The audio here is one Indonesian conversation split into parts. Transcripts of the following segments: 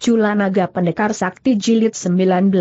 Cula Naga Pendekar Sakti Jilid 19.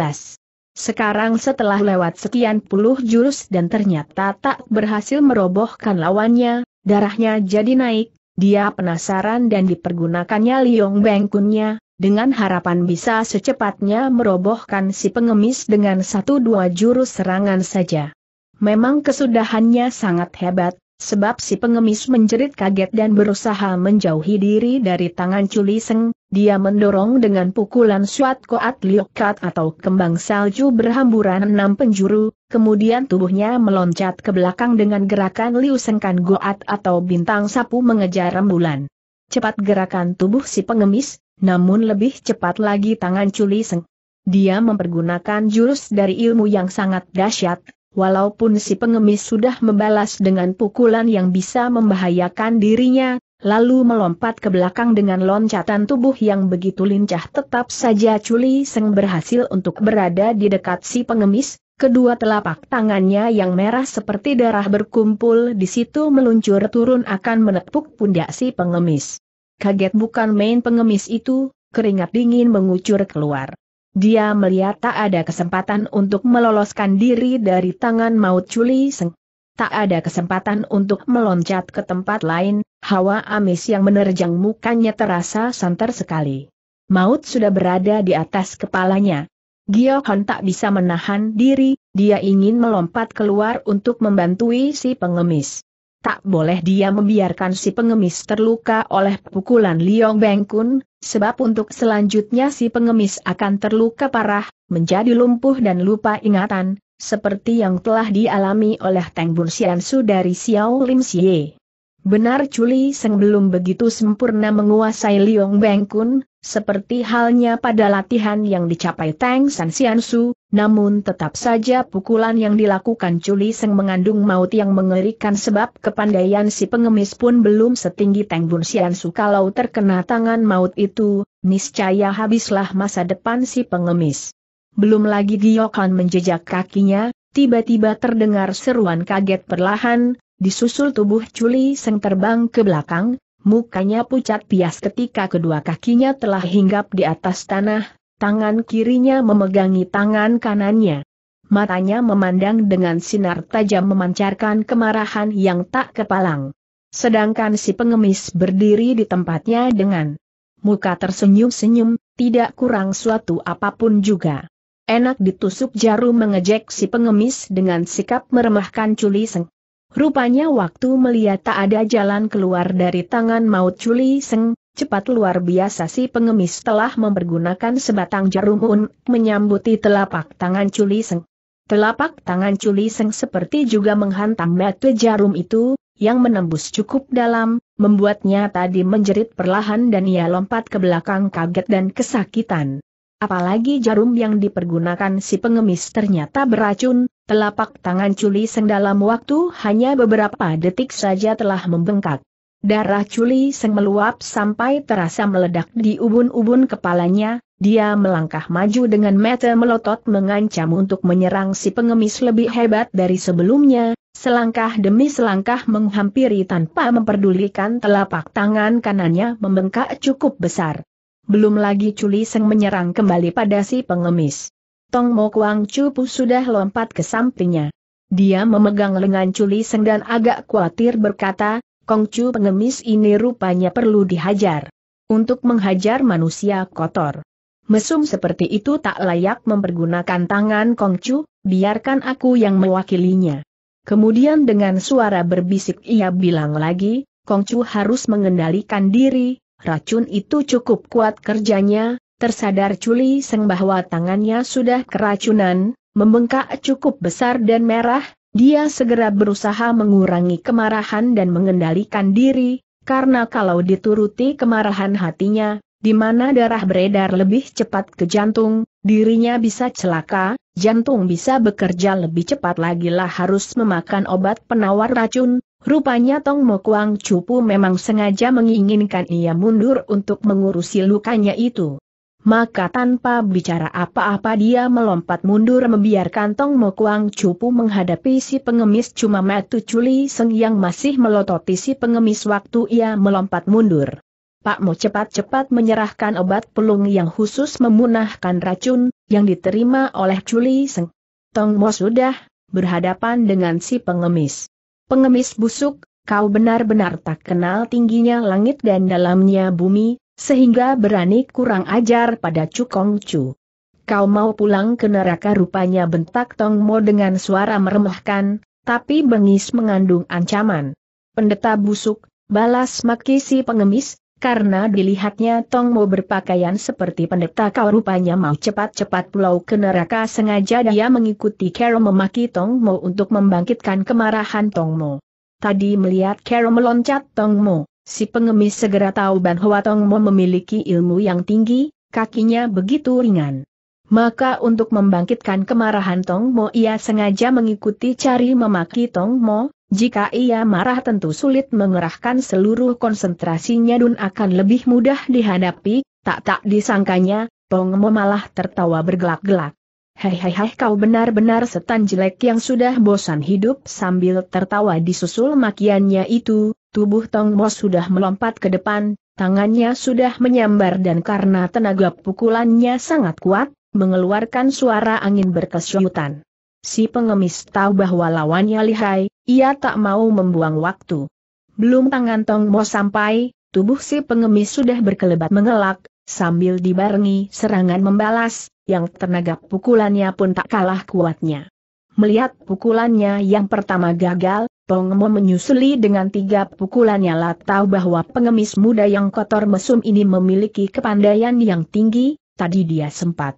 Sekarang setelah lewat sekian puluh jurus dan ternyata tak berhasil merobohkan lawannya, darahnya jadi naik, dia penasaran dan dipergunakannya Liong Bengkunnya, dengan harapan bisa secepatnya merobohkan si pengemis dengan satu dua jurus serangan saja. Memang kesudahannya sangat hebat, Sebab si pengemis menjerit kaget dan berusaha menjauhi diri dari tangan Culi Seng, dia mendorong dengan pukulan suat koat liokat atau kembang salju berhamburan enam penjuru, kemudian tubuhnya meloncat ke belakang dengan gerakan liu sengkan goat atau bintang sapu mengejar rembulan. Cepat gerakan tubuh si pengemis, namun lebih cepat lagi tangan Culi Seng. Dia mempergunakan jurus dari ilmu yang sangat dahsyat, Walaupun si pengemis sudah membalas dengan pukulan yang bisa membahayakan dirinya, lalu melompat ke belakang dengan loncatan tubuh yang begitu lincah tetap saja Culi Seng berhasil untuk berada di dekat si pengemis, kedua telapak tangannya yang merah seperti darah berkumpul di situ meluncur turun akan menepuk pundak si pengemis. Kaget bukan main pengemis itu, keringat dingin mengucur keluar. Dia melihat tak ada kesempatan untuk meloloskan diri dari tangan maut Culi Seng. Tak ada kesempatan untuk meloncat ke tempat lain, hawa amis yang menerjang mukanya terasa santer sekali. Maut sudah berada di atas kepalanya. Giohon tak bisa menahan diri, dia ingin melompat keluar untuk membantui si pengemis tak boleh dia membiarkan si pengemis terluka oleh pukulan Liong Bengkun, sebab untuk selanjutnya si pengemis akan terluka parah, menjadi lumpuh dan lupa ingatan, seperti yang telah dialami oleh Teng Bun Su dari Xiao Lim Xie. Benar Culi, Seng belum begitu sempurna menguasai Liong Bengkun, seperti halnya pada latihan yang dicapai Tang San Xiansu, namun tetap saja pukulan yang dilakukan Culi Seng mengandung maut yang mengerikan sebab kepandaian si pengemis pun belum setinggi Tang Bun Xiansu kalau terkena tangan maut itu, niscaya habislah masa depan si pengemis. Belum lagi Giyokan menjejak kakinya, tiba-tiba terdengar seruan kaget perlahan, disusul tubuh Culi Seng terbang ke belakang, Mukanya pucat pias ketika kedua kakinya telah hinggap di atas tanah, tangan kirinya memegangi tangan kanannya. Matanya memandang dengan sinar tajam memancarkan kemarahan yang tak kepalang. Sedangkan si pengemis berdiri di tempatnya dengan muka tersenyum-senyum, tidak kurang suatu apapun juga. Enak ditusuk jarum mengejek si pengemis dengan sikap meremehkan culiseng. Rupanya waktu melihat tak ada jalan keluar dari tangan maut Chuli Seng, cepat luar biasa si pengemis telah mempergunakan sebatang jarum un, menyambuti telapak tangan Chuli Seng. Telapak tangan Chuli Seng seperti juga menghantam batu jarum itu, yang menembus cukup dalam, membuatnya tadi menjerit perlahan dan ia lompat ke belakang kaget dan kesakitan. Apalagi jarum yang dipergunakan si pengemis ternyata beracun, telapak tangan Culi Seng dalam waktu hanya beberapa detik saja telah membengkak. Darah Culi Seng meluap sampai terasa meledak di ubun-ubun kepalanya, dia melangkah maju dengan mata melotot mengancam untuk menyerang si pengemis lebih hebat dari sebelumnya, selangkah demi selangkah menghampiri tanpa memperdulikan telapak tangan kanannya membengkak cukup besar belum lagi Culi Seng menyerang kembali pada si pengemis. Tong Mo Kuang Cupu sudah lompat ke sampingnya. Dia memegang lengan Culi Seng dan agak khawatir berkata, Kong Chu pengemis ini rupanya perlu dihajar. Untuk menghajar manusia kotor. Mesum seperti itu tak layak mempergunakan tangan Kong Chu, biarkan aku yang mewakilinya. Kemudian dengan suara berbisik ia bilang lagi, Kong Chu harus mengendalikan diri, Racun itu cukup kuat kerjanya, tersadar Culi Seng bahwa tangannya sudah keracunan, membengkak cukup besar dan merah, dia segera berusaha mengurangi kemarahan dan mengendalikan diri, karena kalau dituruti kemarahan hatinya, di mana darah beredar lebih cepat ke jantung, dirinya bisa celaka, jantung bisa bekerja lebih cepat lagi lah harus memakan obat penawar racun, Rupanya Tong Mo Kuang Cupu memang sengaja menginginkan ia mundur untuk mengurusi lukanya itu. Maka tanpa bicara apa-apa dia melompat mundur membiarkan Tong Mo Kuang Cupu menghadapi si pengemis cuma metu Culi Seng yang masih melototi si pengemis waktu ia melompat mundur. Pak Mo cepat-cepat menyerahkan obat pelung yang khusus memunahkan racun, yang diterima oleh Culi Seng. Tong Mo sudah berhadapan dengan si pengemis. Pengemis busuk, kau benar-benar tak kenal tingginya langit dan dalamnya bumi, sehingga berani kurang ajar pada Cukong Chu. Kau mau pulang ke neraka rupanya bentak Tong Mo dengan suara meremehkan, tapi bengis mengandung ancaman. Pendeta busuk, balas makisi pengemis, karena dilihatnya Tong Mo berpakaian seperti pendeta kau rupanya mau cepat-cepat pulau ke neraka sengaja dia mengikuti Carol memaki Tong Mo untuk membangkitkan kemarahan Tong Mo. Tadi melihat Carol meloncat Tong Mo, si pengemis segera tahu bahwa Tong Mo memiliki ilmu yang tinggi, kakinya begitu ringan. Maka untuk membangkitkan kemarahan Tong Mo ia sengaja mengikuti cari memaki Tong Mo, jika ia marah tentu sulit mengerahkan seluruh konsentrasinya dan akan lebih mudah dihadapi, tak-tak disangkanya, Tong Mo malah tertawa bergelak-gelak. Hei hei hei, kau benar-benar setan jelek yang sudah bosan hidup sambil tertawa disusul makiannya itu, tubuh Tong Mo sudah melompat ke depan, tangannya sudah menyambar dan karena tenaga pukulannya sangat kuat, mengeluarkan suara angin berkesyutan. Si pengemis tahu bahwa lawannya lihai, ia tak mau membuang waktu. Belum tangan Tong Mo sampai, tubuh si pengemis sudah berkelebat mengelak, sambil dibarengi serangan membalas, yang tenaga pukulannya pun tak kalah kuatnya. Melihat pukulannya yang pertama gagal, Tong Mo menyusuli dengan tiga pukulannya lah tahu bahwa pengemis muda yang kotor mesum ini memiliki kepandaian yang tinggi, tadi dia sempat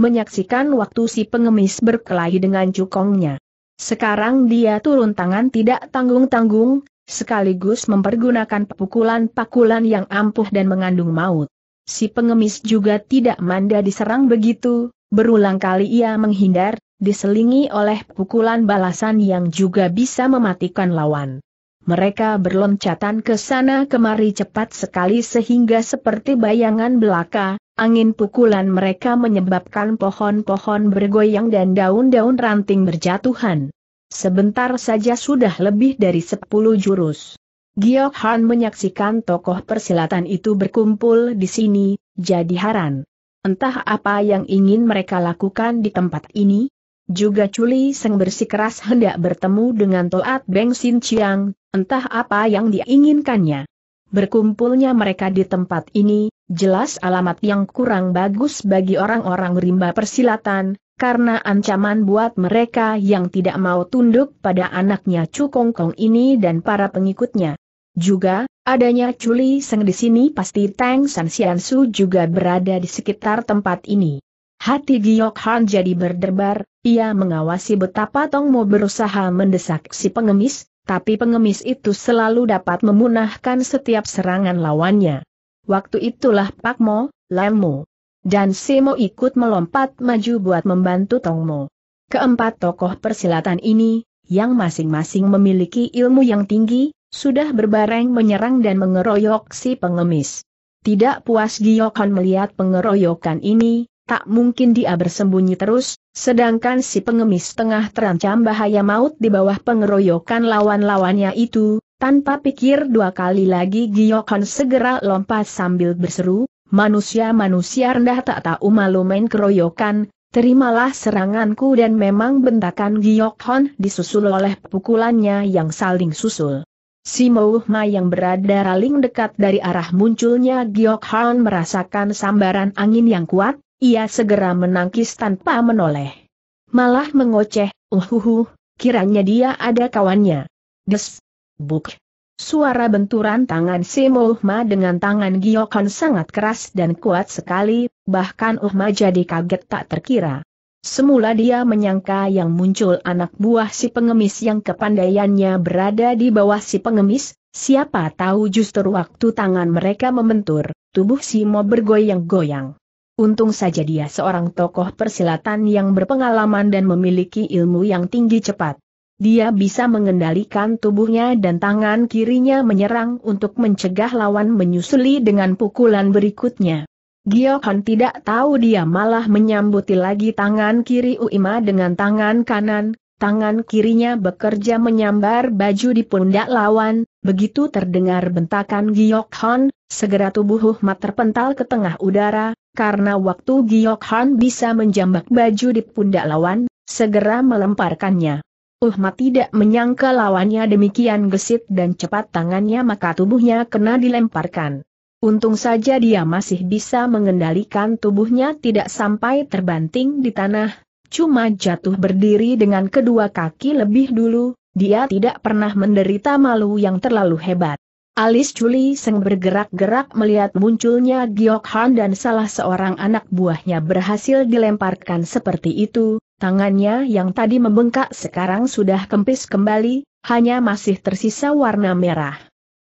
menyaksikan waktu si pengemis berkelahi dengan cukongnya. Sekarang dia turun tangan tidak tanggung-tanggung, sekaligus mempergunakan pukulan pukulan yang ampuh dan mengandung maut. Si pengemis juga tidak manda diserang begitu, berulang kali ia menghindar, diselingi oleh pukulan balasan yang juga bisa mematikan lawan mereka berloncatan ke sana kemari cepat sekali sehingga seperti bayangan belaka, angin pukulan mereka menyebabkan pohon-pohon bergoyang dan daun-daun ranting berjatuhan. Sebentar saja sudah lebih dari sepuluh jurus. Giok Han menyaksikan tokoh persilatan itu berkumpul di sini, jadi haran. Entah apa yang ingin mereka lakukan di tempat ini? Juga Culi Seng bersikeras hendak bertemu dengan Toat Beng Sin Chiang, Entah apa yang diinginkannya. Berkumpulnya mereka di tempat ini, jelas alamat yang kurang bagus bagi orang-orang rimba persilatan, karena ancaman buat mereka yang tidak mau tunduk pada anaknya Cukongkong ini dan para pengikutnya. Juga, adanya Culi Seng di sini pasti Tang San Su juga berada di sekitar tempat ini. Hati Giok Han jadi berdebar, ia mengawasi betapa Tong Mo berusaha mendesak si pengemis, tapi pengemis itu selalu dapat memunahkan setiap serangan lawannya. Waktu itulah Pak Mo, Lam Mo, dan Simo ikut melompat maju buat membantu Tong Mo. Keempat tokoh persilatan ini, yang masing-masing memiliki ilmu yang tinggi, sudah berbareng menyerang dan mengeroyok si pengemis. Tidak puas Giokon melihat pengeroyokan ini, tak mungkin dia bersembunyi terus, sedangkan si pengemis tengah terancam bahaya maut di bawah pengeroyokan lawan-lawannya itu, tanpa pikir dua kali lagi Giokon segera lompat sambil berseru, manusia-manusia rendah tak tahu malu main keroyokan, terimalah seranganku dan memang bentakan Giokon disusul oleh pukulannya yang saling susul. Si Mouhma yang berada raling dekat dari arah munculnya Giyokhan merasakan sambaran angin yang kuat, ia segera menangkis tanpa menoleh. Malah mengoceh, uhuhu, kiranya dia ada kawannya. Des. Buk. Suara benturan tangan Simo Uhma dengan tangan Giokon sangat keras dan kuat sekali, bahkan Uhma jadi kaget tak terkira. Semula dia menyangka yang muncul anak buah si pengemis yang kepandaiannya berada di bawah si pengemis, siapa tahu justru waktu tangan mereka membentur, tubuh Simo bergoyang-goyang. Untung saja dia seorang tokoh persilatan yang berpengalaman dan memiliki ilmu yang tinggi cepat. Dia bisa mengendalikan tubuhnya dan tangan kirinya menyerang untuk mencegah lawan menyusuli dengan pukulan berikutnya. Giohan tidak tahu dia malah menyambuti lagi tangan kiri Uima dengan tangan kanan, tangan kirinya bekerja menyambar baju di pundak lawan, begitu terdengar bentakan Giok Hon, segera tubuh Huhmat terpental ke tengah udara, karena waktu Giok Hon bisa menjambak baju di pundak lawan, segera melemparkannya. Uhmat tidak menyangka lawannya demikian gesit dan cepat tangannya maka tubuhnya kena dilemparkan. Untung saja dia masih bisa mengendalikan tubuhnya tidak sampai terbanting di tanah, cuma jatuh berdiri dengan kedua kaki lebih dulu, dia tidak pernah menderita malu yang terlalu hebat. Alis Juli Seng bergerak-gerak melihat munculnya Giok Han dan salah seorang anak buahnya berhasil dilemparkan seperti itu, tangannya yang tadi membengkak sekarang sudah kempis kembali, hanya masih tersisa warna merah.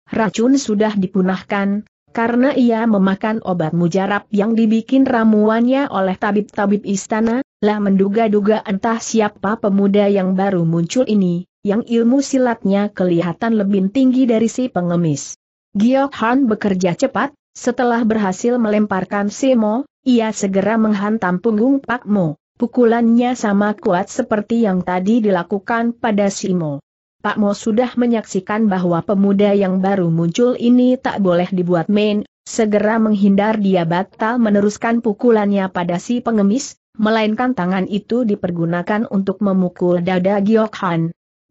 Racun sudah dipunahkan, karena ia memakan obat mujarab yang dibikin ramuannya oleh tabib-tabib istana, lah menduga-duga entah siapa pemuda yang baru muncul ini, yang ilmu silatnya kelihatan lebih tinggi dari si pengemis. Giok Han bekerja cepat, setelah berhasil melemparkan Simo, ia segera menghantam punggung Pak Mo. Pukulannya sama kuat seperti yang tadi dilakukan pada Simo. Pak Mo sudah menyaksikan bahwa pemuda yang baru muncul ini tak boleh dibuat main, segera menghindar dia batal meneruskan pukulannya pada si pengemis, melainkan tangan itu dipergunakan untuk memukul dada Giok Han.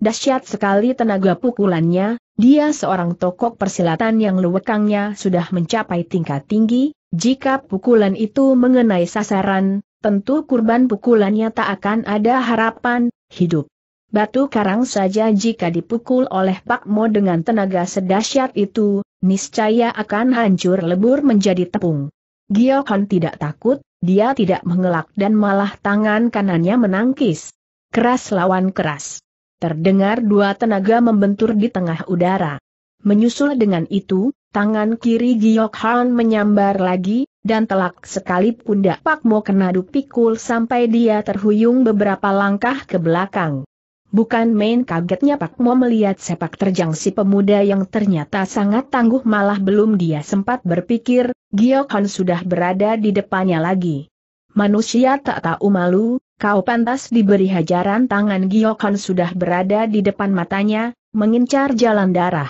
Dasyat sekali tenaga pukulannya, dia seorang tokoh persilatan yang lewekangnya sudah mencapai tingkat tinggi, jika pukulan itu mengenai sasaran, tentu kurban pukulannya tak akan ada harapan, hidup. Batu karang saja jika dipukul oleh Pak Mo dengan tenaga sedahsyat itu, niscaya akan hancur lebur menjadi tepung. Giokon tidak takut, dia tidak mengelak dan malah tangan kanannya menangkis. Keras lawan keras. Terdengar dua tenaga membentur di tengah udara. Menyusul dengan itu, tangan kiri Giokhan menyambar lagi, dan telak sekali pundak Pak Mo kena dipikul sampai dia terhuyung beberapa langkah ke belakang. Bukan main kagetnya Pak Mo melihat sepak terjang si pemuda yang ternyata sangat tangguh malah belum dia sempat berpikir, Giokon sudah berada di depannya lagi. Manusia tak tahu malu, kau pantas diberi hajaran tangan Giokon sudah berada di depan matanya, mengincar jalan darah.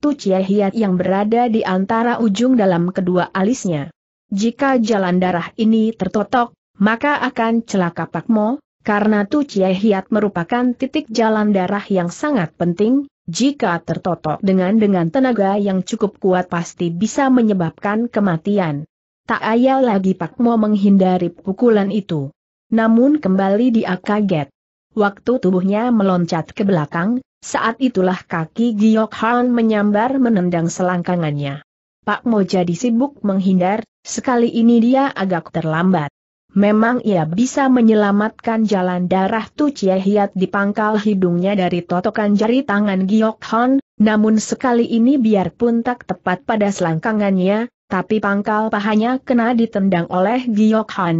Tu Cie yang berada di antara ujung dalam kedua alisnya. Jika jalan darah ini tertotok, maka akan celaka Pak Mo, karena Tu Chie Hiat merupakan titik jalan darah yang sangat penting, jika tertotok dengan dengan tenaga yang cukup kuat pasti bisa menyebabkan kematian. Tak ayal lagi Pak Mo menghindari pukulan itu. Namun kembali dia kaget. Waktu tubuhnya meloncat ke belakang, saat itulah kaki Giok Han menyambar menendang selangkangannya. Pak Mo jadi sibuk menghindar, sekali ini dia agak terlambat. Memang ia bisa menyelamatkan jalan darah Tu Chie di pangkal hidungnya dari totokan jari tangan Giok Hon, namun sekali ini biarpun tak tepat pada selangkangannya, tapi pangkal pahanya kena ditendang oleh Giok Hon.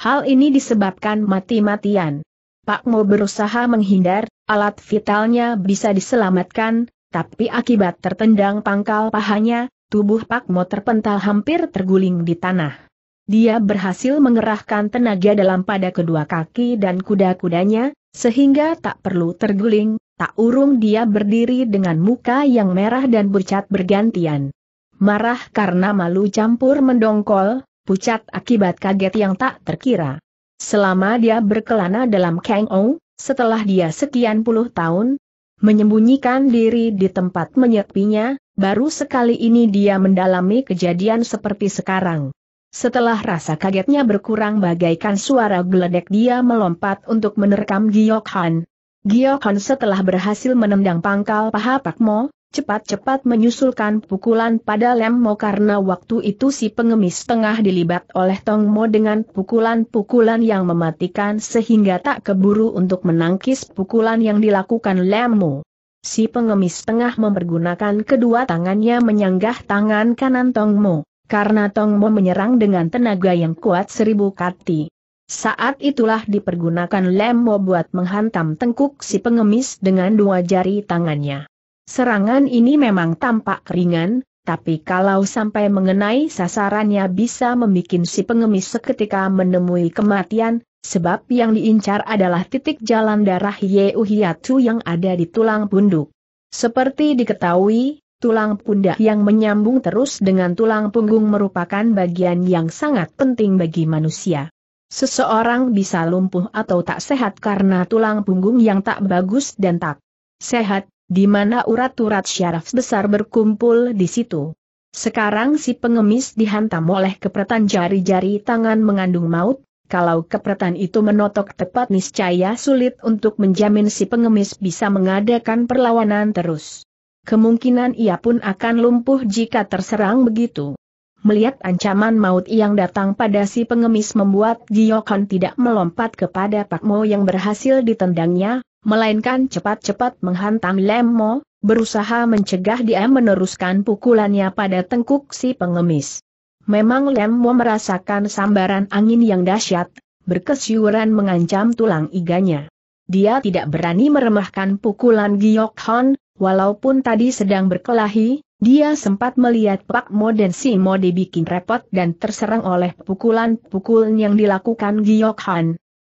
Hal ini disebabkan mati-matian. Pak Mo berusaha menghindar, alat vitalnya bisa diselamatkan, tapi akibat tertendang pangkal pahanya, tubuh Pak Mo terpental hampir terguling di tanah. Dia berhasil mengerahkan tenaga dalam pada kedua kaki dan kuda-kudanya, sehingga tak perlu terguling, tak urung dia berdiri dengan muka yang merah dan pucat bergantian. Marah karena malu campur mendongkol, pucat akibat kaget yang tak terkira. Selama dia berkelana dalam Kang setelah dia sekian puluh tahun, menyembunyikan diri di tempat menyepinya, baru sekali ini dia mendalami kejadian seperti sekarang. Setelah rasa kagetnya berkurang bagaikan suara geledek dia melompat untuk menerkam Giok Han. Giok Han setelah berhasil menendang pangkal paha Pak Mo, cepat-cepat menyusulkan pukulan pada Lem Mo karena waktu itu si pengemis tengah dilibat oleh Tong Mo dengan pukulan-pukulan yang mematikan sehingga tak keburu untuk menangkis pukulan yang dilakukan Lem Mo. Si pengemis tengah mempergunakan kedua tangannya menyanggah tangan kanan Tong Mo. Karena Tong Mo menyerang dengan tenaga yang kuat seribu kati. Saat itulah dipergunakan lem Mo buat menghantam tengkuk si pengemis dengan dua jari tangannya. Serangan ini memang tampak ringan, tapi kalau sampai mengenai sasarannya bisa membuat si pengemis seketika menemui kematian, sebab yang diincar adalah titik jalan darah Ye Uhiatu yang ada di tulang punduk. Seperti diketahui, Tulang pundak yang menyambung terus dengan tulang punggung merupakan bagian yang sangat penting bagi manusia. Seseorang bisa lumpuh atau tak sehat karena tulang punggung yang tak bagus dan tak sehat, di mana urat-urat syaraf besar berkumpul di situ. Sekarang si pengemis dihantam oleh kepretan jari-jari tangan mengandung maut, kalau kepretan itu menotok tepat niscaya sulit untuk menjamin si pengemis bisa mengadakan perlawanan terus kemungkinan ia pun akan lumpuh jika terserang begitu. Melihat ancaman maut yang datang pada si pengemis membuat Giokon tidak melompat kepada Pak Mo yang berhasil ditendangnya, melainkan cepat-cepat menghantam Lem Mo, berusaha mencegah dia meneruskan pukulannya pada tengkuk si pengemis. Memang Lem Mo merasakan sambaran angin yang dahsyat, berkesiuran mengancam tulang iganya. Dia tidak berani meremahkan pukulan Giokon, Walaupun tadi sedang berkelahi, dia sempat melihat Pak Mo dan si Mo dibikin repot dan terserang oleh pukulan-pukulan yang dilakukan Giok Han.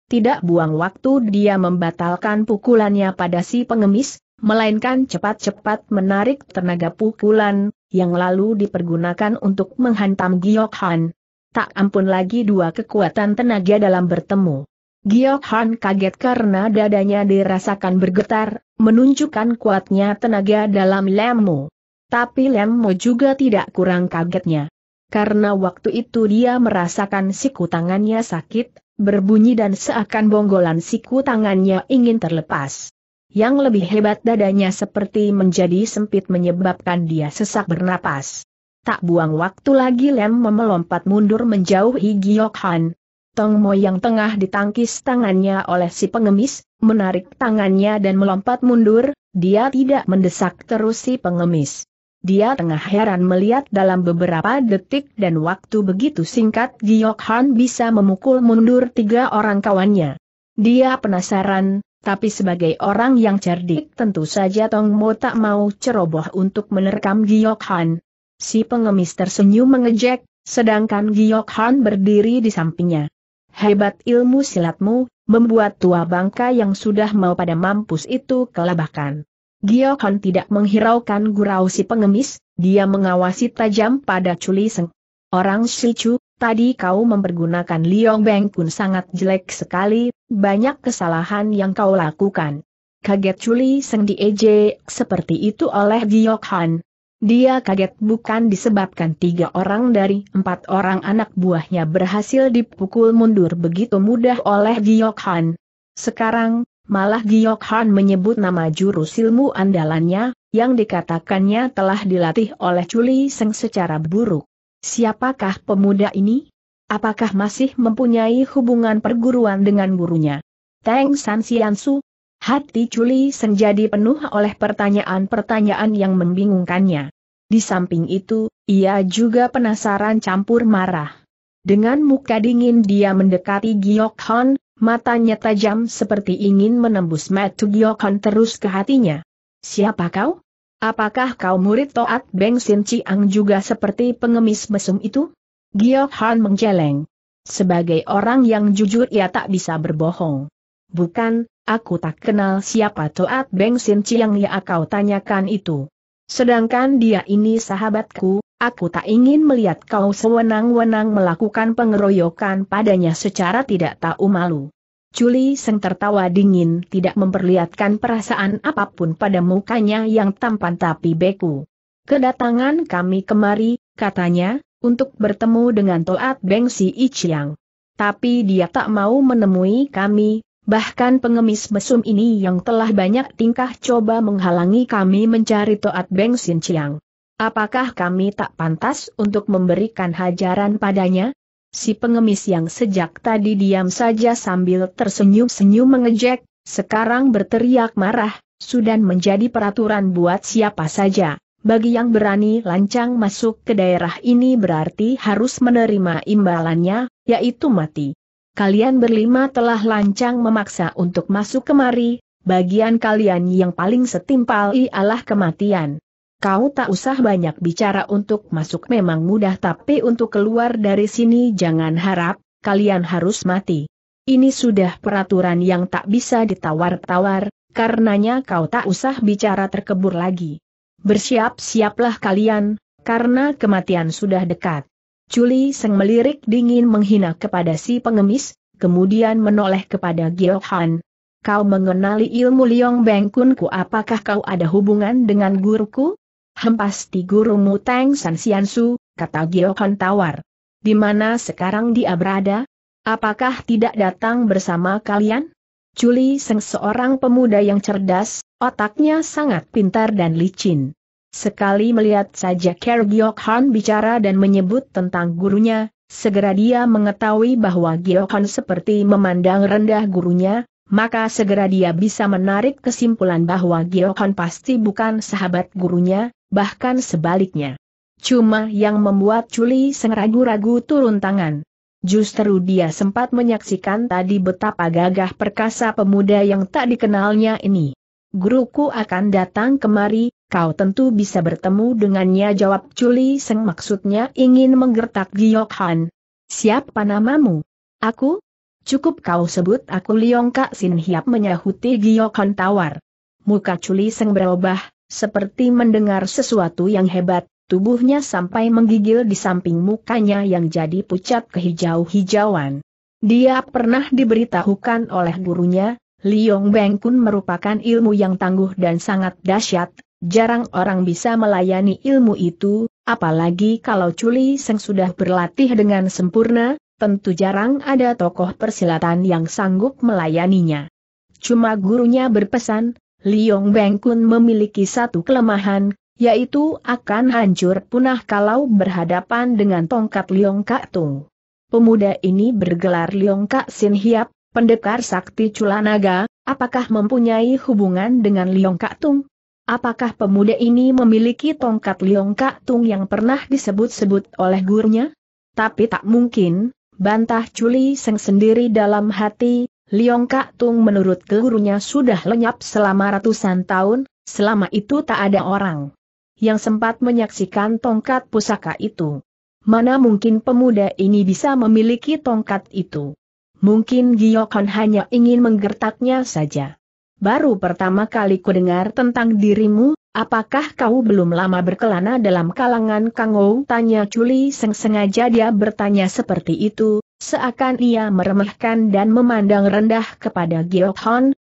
Tidak buang waktu dia membatalkan pukulannya pada si pengemis, melainkan cepat-cepat menarik tenaga pukulan, yang lalu dipergunakan untuk menghantam Giok Han. Tak ampun lagi dua kekuatan tenaga dalam bertemu. Giok Han kaget karena dadanya dirasakan bergetar, menunjukkan kuatnya tenaga dalam Lemu. Tapi Lemmo juga tidak kurang kagetnya. Karena waktu itu dia merasakan siku tangannya sakit, berbunyi dan seakan bonggolan siku tangannya ingin terlepas. Yang lebih hebat dadanya seperti menjadi sempit menyebabkan dia sesak bernapas. Tak buang waktu lagi Lem melompat mundur menjauhi Giok Han, Tong Mo yang tengah ditangkis tangannya oleh si pengemis, menarik tangannya dan melompat mundur, dia tidak mendesak terus si pengemis. Dia tengah heran melihat dalam beberapa detik dan waktu begitu singkat Giok Han bisa memukul mundur tiga orang kawannya. Dia penasaran, tapi sebagai orang yang cerdik tentu saja Tong Mo tak mau ceroboh untuk menerkam Giok Han. Si pengemis tersenyum mengejek, sedangkan Giok Han berdiri di sampingnya. Hebat ilmu silatmu, membuat tua bangka yang sudah mau pada mampus itu kelabakan. Giokhan tidak menghiraukan gurau si pengemis, dia mengawasi tajam pada Culi Seng. Orang silcu, tadi kau mempergunakan Liong Beng Kun sangat jelek sekali, banyak kesalahan yang kau lakukan. Kaget Culi Seng diejek seperti itu oleh Giokhan. Dia kaget bukan disebabkan tiga orang dari empat orang anak buahnya berhasil dipukul mundur begitu mudah oleh Giok Han. Sekarang, malah Giok Han menyebut nama jurus ilmu andalannya, yang dikatakannya telah dilatih oleh Chuli Seng secara buruk. Siapakah pemuda ini? Apakah masih mempunyai hubungan perguruan dengan gurunya? Teng San Xiansu Hati Culi Seng jadi penuh oleh pertanyaan-pertanyaan yang membingungkannya. Di samping itu, ia juga penasaran campur marah. Dengan muka dingin dia mendekati Giok Hon, matanya tajam seperti ingin menembus metu Giok Hon terus ke hatinya. Siapa kau? Apakah kau murid Toat Beng Sin Chiang juga seperti pengemis mesum itu? Giok Hon menjeleng. Sebagai orang yang jujur ia tak bisa berbohong. Bukan, Aku tak kenal siapa Toat Beng Sin Chiang ya kau tanyakan itu. Sedangkan dia ini sahabatku, aku tak ingin melihat kau sewenang-wenang melakukan pengeroyokan padanya secara tidak tahu malu. Juli Seng tertawa dingin tidak memperlihatkan perasaan apapun pada mukanya yang tampan tapi beku. Kedatangan kami kemari, katanya, untuk bertemu dengan Toat Beng Si Ichiang. Tapi dia tak mau menemui kami, Bahkan pengemis mesum ini yang telah banyak tingkah coba menghalangi kami mencari Toat Beng Sin Chiang. Apakah kami tak pantas untuk memberikan hajaran padanya? Si pengemis yang sejak tadi diam saja sambil tersenyum-senyum mengejek, sekarang berteriak marah, Sudah menjadi peraturan buat siapa saja. Bagi yang berani lancang masuk ke daerah ini berarti harus menerima imbalannya, yaitu mati kalian berlima telah lancang memaksa untuk masuk kemari, bagian kalian yang paling setimpal ialah kematian. Kau tak usah banyak bicara untuk masuk memang mudah tapi untuk keluar dari sini jangan harap, kalian harus mati. Ini sudah peraturan yang tak bisa ditawar-tawar, karenanya kau tak usah bicara terkebur lagi. Bersiap-siaplah kalian, karena kematian sudah dekat. Culi Seng melirik dingin menghina kepada si pengemis, kemudian menoleh kepada Han. Kau mengenali ilmu Liong Bengkunku apakah kau ada hubungan dengan guruku? Hempasti gurumu Tang San Sian Su, kata Han tawar. Di mana sekarang dia berada? Apakah tidak datang bersama kalian? Culi Seng seorang pemuda yang cerdas, otaknya sangat pintar dan licin. Sekali melihat saja Ker Han bicara dan menyebut tentang gurunya, segera dia mengetahui bahwa Han seperti memandang rendah gurunya, maka segera dia bisa menarik kesimpulan bahwa Han pasti bukan sahabat gurunya, bahkan sebaliknya. Cuma yang membuat Culi Seng ragu-ragu turun tangan. Justru dia sempat menyaksikan tadi betapa gagah perkasa pemuda yang tak dikenalnya ini. Guruku akan datang kemari, Kau tentu bisa bertemu dengannya jawab Chuli Seng maksudnya ingin menggertak Giok Han. Siapa namamu? Aku? Cukup kau sebut aku Liong Kak Sin Hiap menyahuti Giok Han tawar. Muka Chuli Seng berubah, seperti mendengar sesuatu yang hebat, tubuhnya sampai menggigil di samping mukanya yang jadi pucat kehijau-hijauan. Dia pernah diberitahukan oleh gurunya, Liong Beng Kun merupakan ilmu yang tangguh dan sangat dahsyat, Jarang orang bisa melayani ilmu itu, apalagi kalau Culi Seng sudah berlatih dengan sempurna, tentu jarang ada tokoh persilatan yang sanggup melayaninya. Cuma gurunya berpesan, Liong Bengkun memiliki satu kelemahan, yaitu akan hancur punah kalau berhadapan dengan tongkat Liong Kak Tung. Pemuda ini bergelar Liong Kak Sin Hiap, pendekar sakti Culanaga, apakah mempunyai hubungan dengan Liong Kak Tung? Apakah pemuda ini memiliki tongkat Liong Kak Tung yang pernah disebut-sebut oleh gurunya? Tapi tak mungkin, bantah Culi Seng sendiri dalam hati, Liong Kak Tung menurut gurunya sudah lenyap selama ratusan tahun, selama itu tak ada orang yang sempat menyaksikan tongkat pusaka itu. Mana mungkin pemuda ini bisa memiliki tongkat itu? Mungkin Giokon hanya ingin menggertaknya saja baru pertama kali ku dengar tentang dirimu, apakah kau belum lama berkelana dalam kalangan Kangou? Tanya Culi Seng sengaja dia bertanya seperti itu, seakan ia meremehkan dan memandang rendah kepada Giok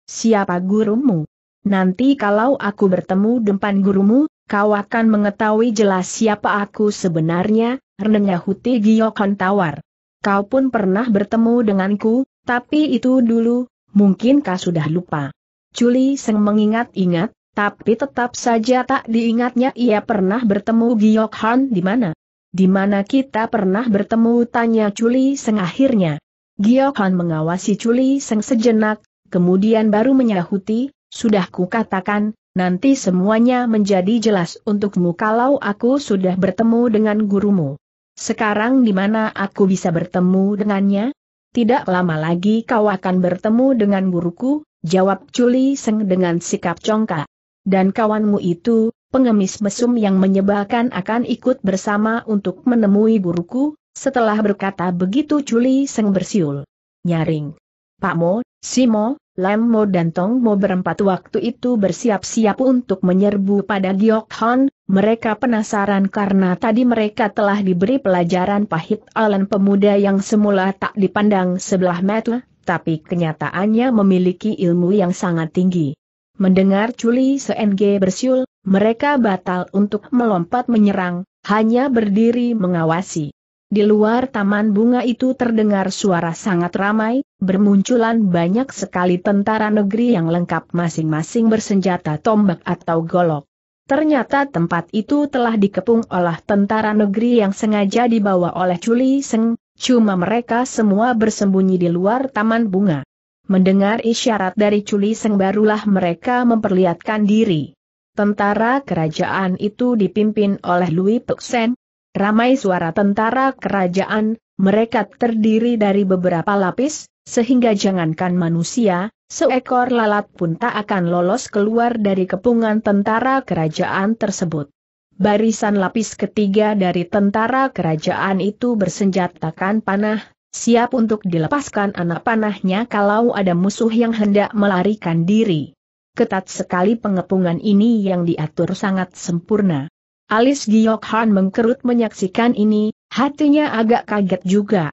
siapa gurumu? Nanti kalau aku bertemu depan gurumu, kau akan mengetahui jelas siapa aku sebenarnya, renengahuti Giokon tawar. Kau pun pernah bertemu denganku, tapi itu dulu, mungkin kau sudah lupa. Juli Seng mengingat-ingat, tapi tetap saja tak diingatnya ia pernah bertemu Giok Han di mana. Di mana kita pernah bertemu tanya Juli Seng akhirnya. Giok Han mengawasi Juli Seng sejenak, kemudian baru menyahuti, sudah kukatakan, nanti semuanya menjadi jelas untukmu kalau aku sudah bertemu dengan gurumu. Sekarang di mana aku bisa bertemu dengannya? Tidak lama lagi kau akan bertemu dengan guruku, jawab Culi Seng dengan sikap congkak. Dan kawanmu itu, pengemis mesum yang menyebalkan akan ikut bersama untuk menemui guruku, setelah berkata begitu Culi Seng bersiul. Nyaring. Pak Mo, Simo, Lam Mo dan Tong Mo berempat waktu itu bersiap-siap untuk menyerbu pada Giok Han, mereka penasaran karena tadi mereka telah diberi pelajaran pahit alan pemuda yang semula tak dipandang sebelah mata, tapi kenyataannya memiliki ilmu yang sangat tinggi. Mendengar Culi CNG bersiul, mereka batal untuk melompat menyerang, hanya berdiri mengawasi. Di luar taman bunga itu terdengar suara sangat ramai, bermunculan banyak sekali tentara negeri yang lengkap masing-masing bersenjata tombak atau golok. Ternyata tempat itu telah dikepung oleh tentara negeri yang sengaja dibawa oleh Culi Seng, Cuma mereka semua bersembunyi di luar taman bunga. Mendengar isyarat dari Culi Seng barulah mereka memperlihatkan diri. Tentara kerajaan itu dipimpin oleh Louis Peksen. Ramai suara tentara kerajaan, mereka terdiri dari beberapa lapis, sehingga jangankan manusia, seekor lalat pun tak akan lolos keluar dari kepungan tentara kerajaan tersebut. Barisan lapis ketiga dari tentara kerajaan itu bersenjatakan panah, siap untuk dilepaskan anak panahnya kalau ada musuh yang hendak melarikan diri. Ketat sekali pengepungan ini yang diatur sangat sempurna. Alis Giyok Han mengkerut menyaksikan ini, hatinya agak kaget juga.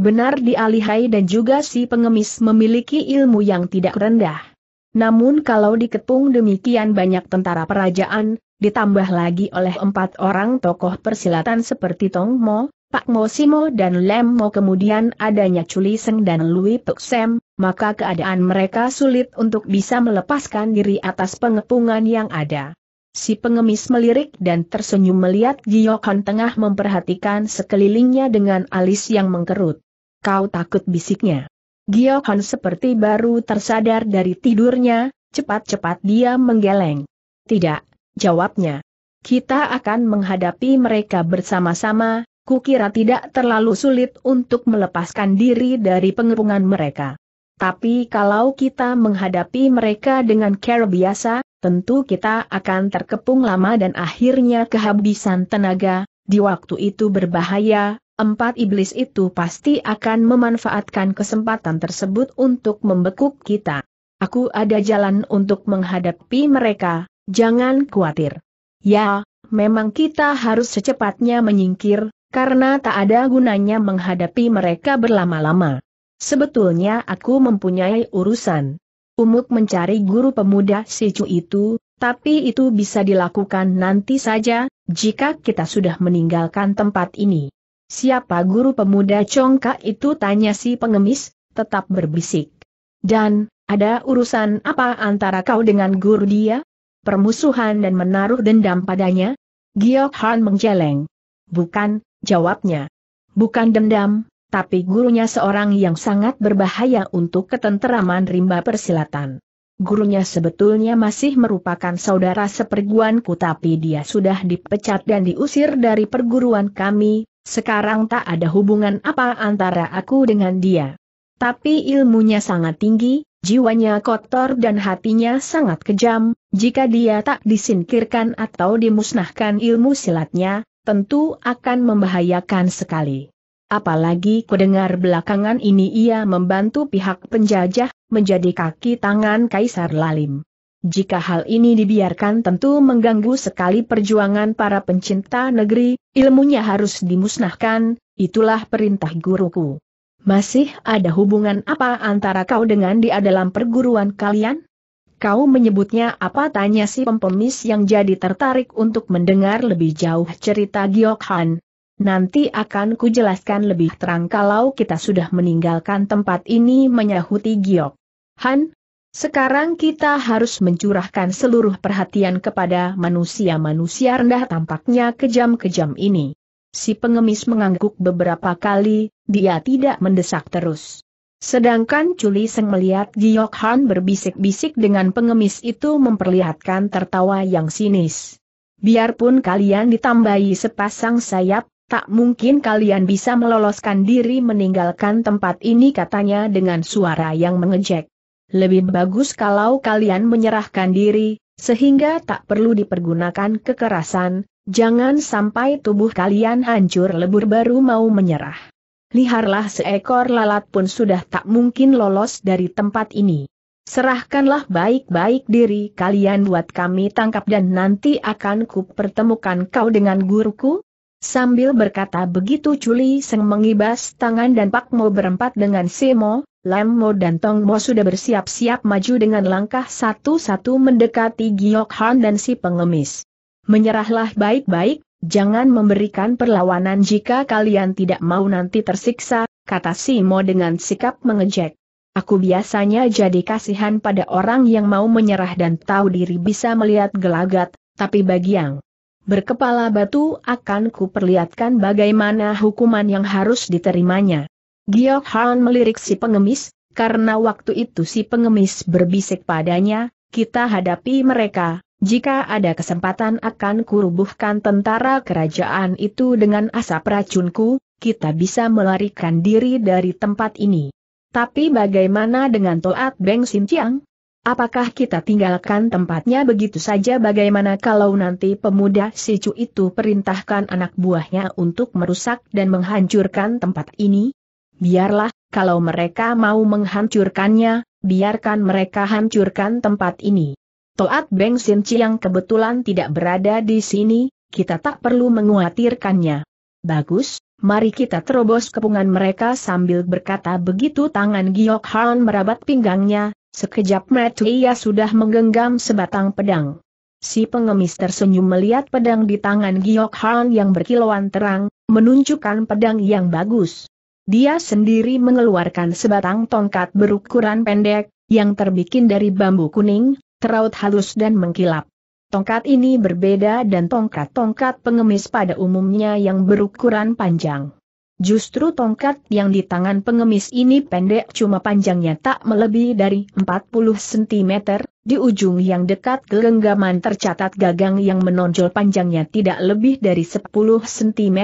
Benar di Alihai dan juga si pengemis memiliki ilmu yang tidak rendah. Namun kalau dikepung demikian banyak tentara perajaan, ditambah lagi oleh empat orang tokoh persilatan seperti Tong Mo, Pak Mo Simo dan Lem Mo kemudian adanya Culi Seng dan Lui Pek Sem, maka keadaan mereka sulit untuk bisa melepaskan diri atas pengepungan yang ada. Si pengemis melirik dan tersenyum melihat Giyokan tengah memperhatikan sekelilingnya dengan alis yang mengkerut. Kau takut bisiknya. Giyokan seperti baru tersadar dari tidurnya, cepat-cepat dia menggeleng. Tidak, jawabnya. Kita akan menghadapi mereka bersama-sama, kukira tidak terlalu sulit untuk melepaskan diri dari pengepungan mereka. Tapi kalau kita menghadapi mereka dengan care biasa, tentu kita akan terkepung lama dan akhirnya kehabisan tenaga, di waktu itu berbahaya, empat iblis itu pasti akan memanfaatkan kesempatan tersebut untuk membekuk kita. Aku ada jalan untuk menghadapi mereka, Jangan khawatir. Ya, memang kita harus secepatnya menyingkir, karena tak ada gunanya menghadapi mereka berlama-lama. Sebetulnya aku mempunyai urusan. Umuk mencari guru pemuda Sicu itu, tapi itu bisa dilakukan nanti saja, jika kita sudah meninggalkan tempat ini. Siapa guru pemuda congkak itu tanya si pengemis, tetap berbisik. Dan, ada urusan apa antara kau dengan guru dia? permusuhan dan menaruh dendam padanya? Giok Han menjeleng. Bukan, jawabnya. Bukan dendam, tapi gurunya seorang yang sangat berbahaya untuk ketenteraman rimba persilatan. Gurunya sebetulnya masih merupakan saudara seperguanku tapi dia sudah dipecat dan diusir dari perguruan kami, sekarang tak ada hubungan apa antara aku dengan dia. Tapi ilmunya sangat tinggi, jiwanya kotor dan hatinya sangat kejam, jika dia tak disingkirkan atau dimusnahkan ilmu silatnya, tentu akan membahayakan sekali. Apalagi kudengar belakangan ini ia membantu pihak penjajah, menjadi kaki tangan Kaisar Lalim. Jika hal ini dibiarkan tentu mengganggu sekali perjuangan para pencinta negeri, ilmunya harus dimusnahkan, itulah perintah guruku. Masih ada hubungan apa antara kau dengan dia dalam perguruan kalian? Kau menyebutnya apa tanya si pempemis yang jadi tertarik untuk mendengar lebih jauh cerita Giok Han. Nanti akan kujelaskan lebih terang kalau kita sudah meninggalkan tempat ini menyahuti Giok. Han, sekarang kita harus mencurahkan seluruh perhatian kepada manusia-manusia rendah tampaknya kejam-kejam ini. Si pengemis mengangguk beberapa kali, dia tidak mendesak terus. Sedangkan Culi Seng melihat Giok Han berbisik-bisik dengan pengemis itu memperlihatkan tertawa yang sinis. Biarpun kalian ditambahi sepasang sayap, tak mungkin kalian bisa meloloskan diri meninggalkan tempat ini katanya dengan suara yang mengejek. Lebih bagus kalau kalian menyerahkan diri, sehingga tak perlu dipergunakan kekerasan, Jangan sampai tubuh kalian hancur lebur baru mau menyerah. Liharlah seekor lalat pun sudah tak mungkin lolos dari tempat ini. Serahkanlah baik-baik diri kalian buat kami tangkap dan nanti akan kupertemukan kau dengan guruku. Sambil berkata begitu Culi Seng mengibas tangan dan Pak Mo berempat dengan Semo, Lem Mo dan Tong Mo sudah bersiap-siap maju dengan langkah satu-satu mendekati Giok Han dan si pengemis. Menyerahlah baik-baik, jangan memberikan perlawanan jika kalian tidak mau nanti tersiksa, kata Simo dengan sikap mengejek. Aku biasanya jadi kasihan pada orang yang mau menyerah dan tahu diri bisa melihat gelagat, tapi bagi yang berkepala batu akan kuperlihatkan bagaimana hukuman yang harus diterimanya. Giok Han melirik si pengemis, karena waktu itu si pengemis berbisik padanya, kita hadapi mereka, jika ada kesempatan akan kurubuhkan tentara kerajaan itu dengan asap racunku, kita bisa melarikan diri dari tempat ini. Tapi bagaimana dengan Toat Beng Sintiang? Apakah kita tinggalkan tempatnya begitu saja bagaimana kalau nanti pemuda Sicu itu perintahkan anak buahnya untuk merusak dan menghancurkan tempat ini? Biarlah, kalau mereka mau menghancurkannya, biarkan mereka hancurkan tempat ini. Toat Beng Sin Chiang kebetulan tidak berada di sini, kita tak perlu menguatirkannya. Bagus, mari kita terobos kepungan mereka sambil berkata begitu tangan Giok Han merabat pinggangnya, sekejap mata ia sudah menggenggam sebatang pedang. Si pengemis tersenyum melihat pedang di tangan Giok Han yang berkilauan terang, menunjukkan pedang yang bagus. Dia sendiri mengeluarkan sebatang tongkat berukuran pendek, yang terbikin dari bambu kuning, teraut halus dan mengkilap. Tongkat ini berbeda dan tongkat-tongkat pengemis pada umumnya yang berukuran panjang. Justru tongkat yang di tangan pengemis ini pendek cuma panjangnya tak melebihi dari 40 cm, di ujung yang dekat ke genggaman tercatat gagang yang menonjol panjangnya tidak lebih dari 10 cm,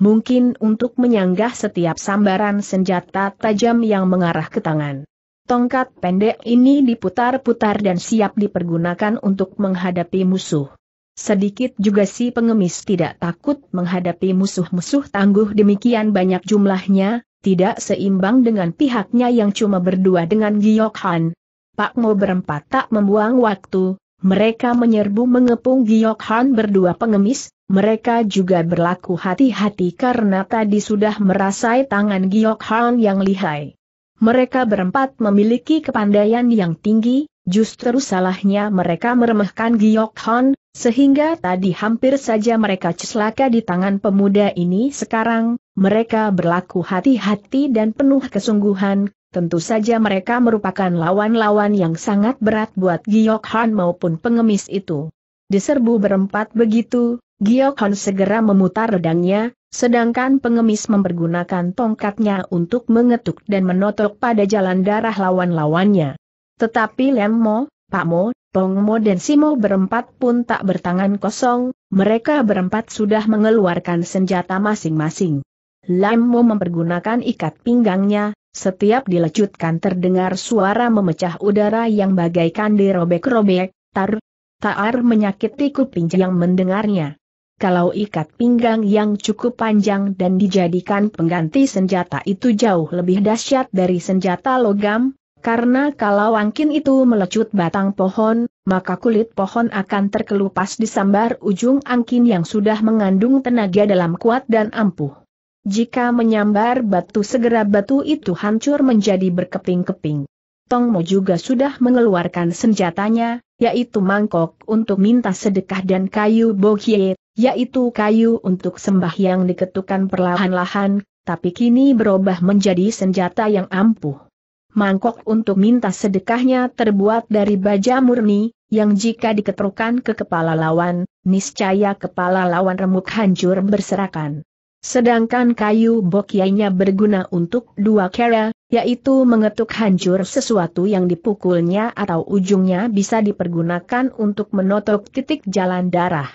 mungkin untuk menyanggah setiap sambaran senjata tajam yang mengarah ke tangan tongkat pendek ini diputar-putar dan siap dipergunakan untuk menghadapi musuh. Sedikit juga si pengemis tidak takut menghadapi musuh-musuh tangguh demikian banyak jumlahnya, tidak seimbang dengan pihaknya yang cuma berdua dengan Giok Han. Pak Mo berempat tak membuang waktu, mereka menyerbu mengepung Giok Han berdua pengemis, mereka juga berlaku hati-hati karena tadi sudah merasai tangan Giok Han yang lihai. Mereka berempat memiliki kepandaian yang tinggi, justru salahnya mereka meremehkan Giok Hon, sehingga tadi hampir saja mereka celaka di tangan pemuda ini sekarang, mereka berlaku hati-hati dan penuh kesungguhan, tentu saja mereka merupakan lawan-lawan yang sangat berat buat Giok Hon maupun pengemis itu. Diserbu berempat begitu, Giok Hon segera memutar redangnya, Sedangkan pengemis mempergunakan tongkatnya untuk mengetuk dan menotok pada jalan darah lawan-lawannya. Tetapi Lemmo, Pak Mo, Pong Mo dan Simo berempat pun tak bertangan kosong, mereka berempat sudah mengeluarkan senjata masing-masing. Lemmo mempergunakan ikat pinggangnya, setiap dilecutkan terdengar suara memecah udara yang bagaikan dirobek-robek, tar, taar menyakiti kuping yang mendengarnya kalau ikat pinggang yang cukup panjang dan dijadikan pengganti senjata itu jauh lebih dahsyat dari senjata logam, karena kalau angkin itu melecut batang pohon, maka kulit pohon akan terkelupas disambar ujung angkin yang sudah mengandung tenaga dalam kuat dan ampuh. Jika menyambar batu segera batu itu hancur menjadi berkeping-keping. Tongmo juga sudah mengeluarkan senjatanya, yaitu mangkok untuk minta sedekah dan kayu bohie, yaitu kayu untuk sembahyang diketukan perlahan-lahan, tapi kini berubah menjadi senjata yang ampuh. Mangkok untuk minta sedekahnya terbuat dari baja murni, yang jika diketukkan ke kepala lawan, niscaya kepala lawan remuk hancur berserakan. Sedangkan kayu bokyainya berguna untuk dua kera, yaitu mengetuk hancur sesuatu yang dipukulnya atau ujungnya bisa dipergunakan untuk menotok titik jalan darah.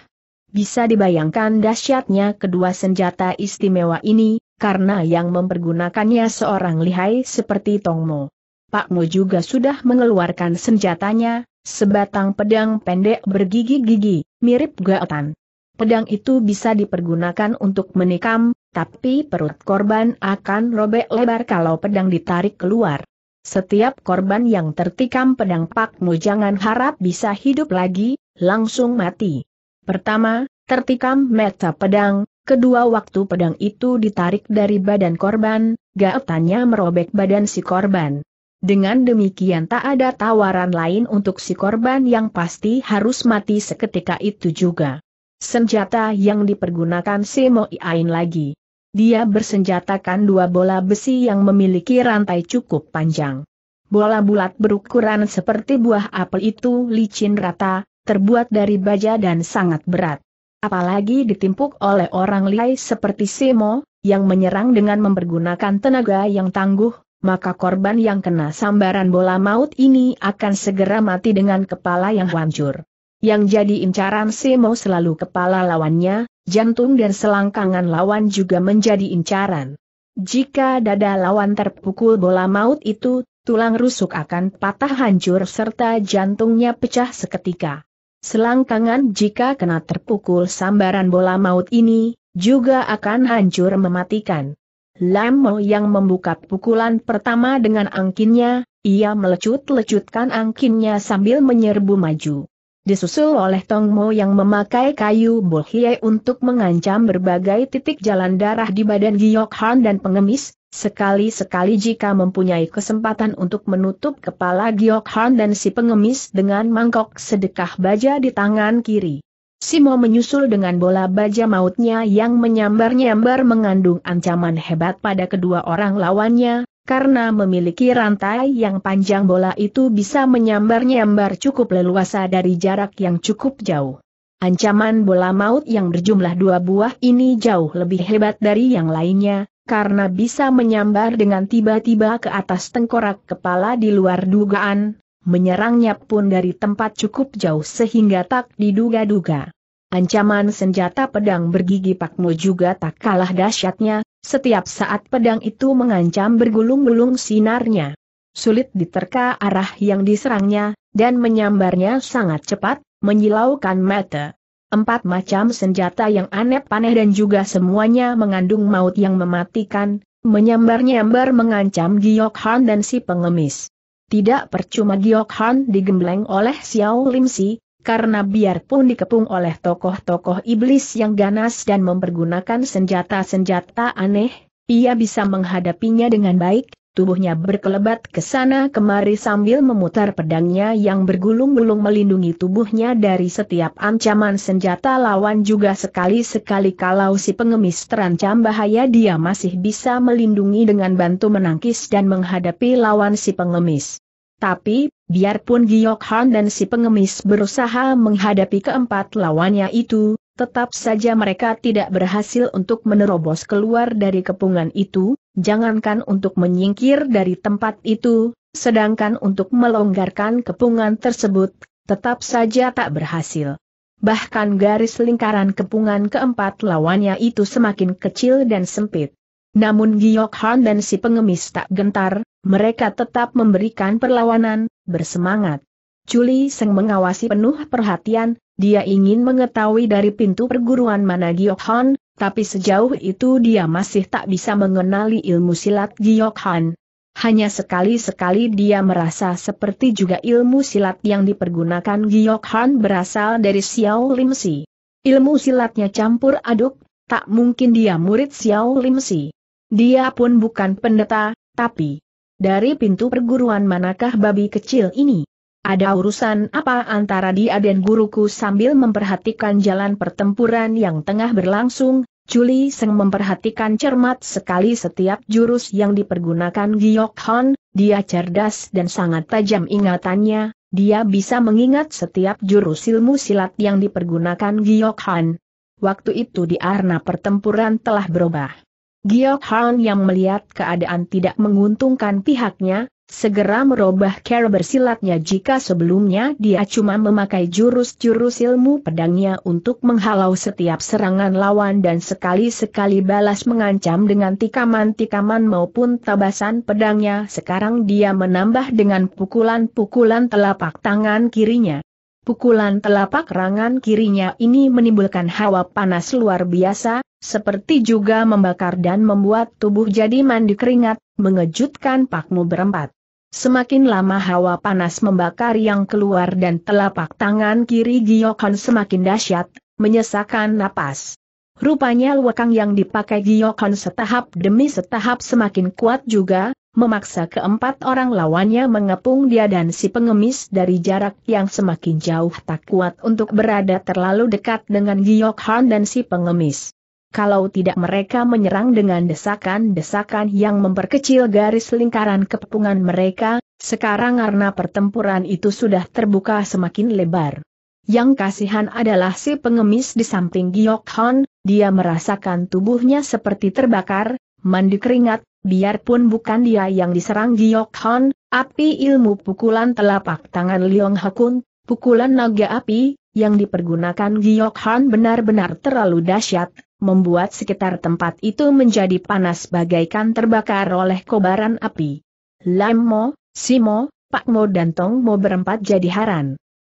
Bisa dibayangkan dahsyatnya kedua senjata istimewa ini, karena yang mempergunakannya seorang lihai seperti Tongmo. Pak Mo juga sudah mengeluarkan senjatanya, sebatang pedang pendek bergigi-gigi, mirip gaotan. Pedang itu bisa dipergunakan untuk menikam, tapi perut korban akan robek lebar kalau pedang ditarik keluar. Setiap korban yang tertikam pedang Pak Mo jangan harap bisa hidup lagi, langsung mati. Pertama, tertikam meta pedang, kedua waktu pedang itu ditarik dari badan korban, gaetannya merobek badan si korban. Dengan demikian tak ada tawaran lain untuk si korban yang pasti harus mati seketika itu juga. Senjata yang dipergunakan si Moi Iain lagi. Dia bersenjatakan dua bola besi yang memiliki rantai cukup panjang. Bola bulat berukuran seperti buah apel itu licin rata, terbuat dari baja dan sangat berat. Apalagi ditimpuk oleh orang lihai seperti Simo, yang menyerang dengan mempergunakan tenaga yang tangguh, maka korban yang kena sambaran bola maut ini akan segera mati dengan kepala yang hancur. Yang jadi incaran Simo selalu kepala lawannya, jantung dan selangkangan lawan juga menjadi incaran. Jika dada lawan terpukul bola maut itu, tulang rusuk akan patah hancur serta jantungnya pecah seketika. Selangkangan jika kena terpukul sambaran bola maut ini, juga akan hancur mematikan. Lam Mo yang membuka pukulan pertama dengan angkinnya, ia melecut-lecutkan angkinnya sambil menyerbu maju. Disusul oleh Tong Mo yang memakai kayu bohie untuk mengancam berbagai titik jalan darah di badan Giok Han dan pengemis, Sekali-sekali jika mempunyai kesempatan untuk menutup kepala Giok Han dan si pengemis dengan mangkok sedekah baja di tangan kiri. Simo menyusul dengan bola baja mautnya yang menyambar-nyambar mengandung ancaman hebat pada kedua orang lawannya, karena memiliki rantai yang panjang bola itu bisa menyambar-nyambar cukup leluasa dari jarak yang cukup jauh. Ancaman bola maut yang berjumlah dua buah ini jauh lebih hebat dari yang lainnya, karena bisa menyambar dengan tiba-tiba ke atas tengkorak kepala di luar dugaan, menyerangnya pun dari tempat cukup jauh sehingga tak diduga-duga. Ancaman senjata pedang bergigi Pakmo juga tak kalah dahsyatnya, setiap saat pedang itu mengancam bergulung-gulung sinarnya. Sulit diterka arah yang diserangnya, dan menyambarnya sangat cepat, menyilaukan mata empat macam senjata yang aneh paneh dan juga semuanya mengandung maut yang mematikan, menyambar-nyambar mengancam Giok Han dan si pengemis. Tidak percuma Giok Han digembleng oleh Xiao Lim Si, karena biarpun dikepung oleh tokoh-tokoh iblis yang ganas dan mempergunakan senjata-senjata aneh, ia bisa menghadapinya dengan baik, Tubuhnya berkelebat ke sana kemari sambil memutar pedangnya yang bergulung-gulung melindungi tubuhnya dari setiap ancaman senjata lawan juga sekali-sekali kalau si pengemis terancam bahaya dia masih bisa melindungi dengan bantu menangkis dan menghadapi lawan si pengemis. Tapi, biarpun Giok Han dan si pengemis berusaha menghadapi keempat lawannya itu, tetap saja mereka tidak berhasil untuk menerobos keluar dari kepungan itu, Jangankan untuk menyingkir dari tempat itu, sedangkan untuk melonggarkan kepungan tersebut, tetap saja tak berhasil. Bahkan garis lingkaran kepungan keempat lawannya itu semakin kecil dan sempit. Namun Giok Han dan si pengemis tak gentar, mereka tetap memberikan perlawanan, bersemangat. Juli Seng mengawasi penuh perhatian, dia ingin mengetahui dari pintu perguruan mana Giok Han, tapi sejauh itu dia masih tak bisa mengenali ilmu silat Giokhan. Hanya sekali-sekali dia merasa seperti juga ilmu silat yang dipergunakan Giokhan berasal dari Xiao Lim Si. Ilmu silatnya campur aduk, tak mungkin dia murid Xiao Lim Si. Dia pun bukan pendeta, tapi dari pintu perguruan manakah babi kecil ini? Ada urusan apa antara dia dan guruku sambil memperhatikan jalan pertempuran yang tengah berlangsung, Juli Seng memperhatikan cermat sekali setiap jurus yang dipergunakan Giok Hon, dia cerdas dan sangat tajam ingatannya, dia bisa mengingat setiap jurus ilmu silat yang dipergunakan Giok Hon. Waktu itu di arena pertempuran telah berubah. Giok Hon yang melihat keadaan tidak menguntungkan pihaknya, segera merubah cara bersilatnya jika sebelumnya dia cuma memakai jurus-jurus ilmu pedangnya untuk menghalau setiap serangan lawan dan sekali-sekali balas mengancam dengan tikaman-tikaman maupun tabasan pedangnya sekarang dia menambah dengan pukulan-pukulan telapak tangan kirinya. Pukulan telapak rangan kirinya ini menimbulkan hawa panas luar biasa, seperti juga membakar dan membuat tubuh jadi mandi keringat, mengejutkan pakmu berempat. Semakin lama hawa panas membakar yang keluar dan telapak tangan kiri Giokon semakin dahsyat, menyesakan napas. Rupanya lekang yang dipakai Giokon setahap demi setahap semakin kuat juga, memaksa keempat orang lawannya mengepung dia dan si pengemis dari jarak yang semakin jauh tak kuat untuk berada terlalu dekat dengan Giokon dan si pengemis kalau tidak mereka menyerang dengan desakan-desakan yang memperkecil garis lingkaran kepungan mereka, sekarang karena pertempuran itu sudah terbuka semakin lebar. Yang kasihan adalah si pengemis di samping Giok Hon, dia merasakan tubuhnya seperti terbakar, mandi keringat, biarpun bukan dia yang diserang Giok Hon, api ilmu pukulan telapak tangan Leong Hakun, pukulan naga api, yang dipergunakan Giok Hon benar-benar terlalu dahsyat, membuat sekitar tempat itu menjadi panas bagaikan terbakar oleh kobaran api. Lammo, Simo, Pakmo dan Tongmo berempat jadi haran.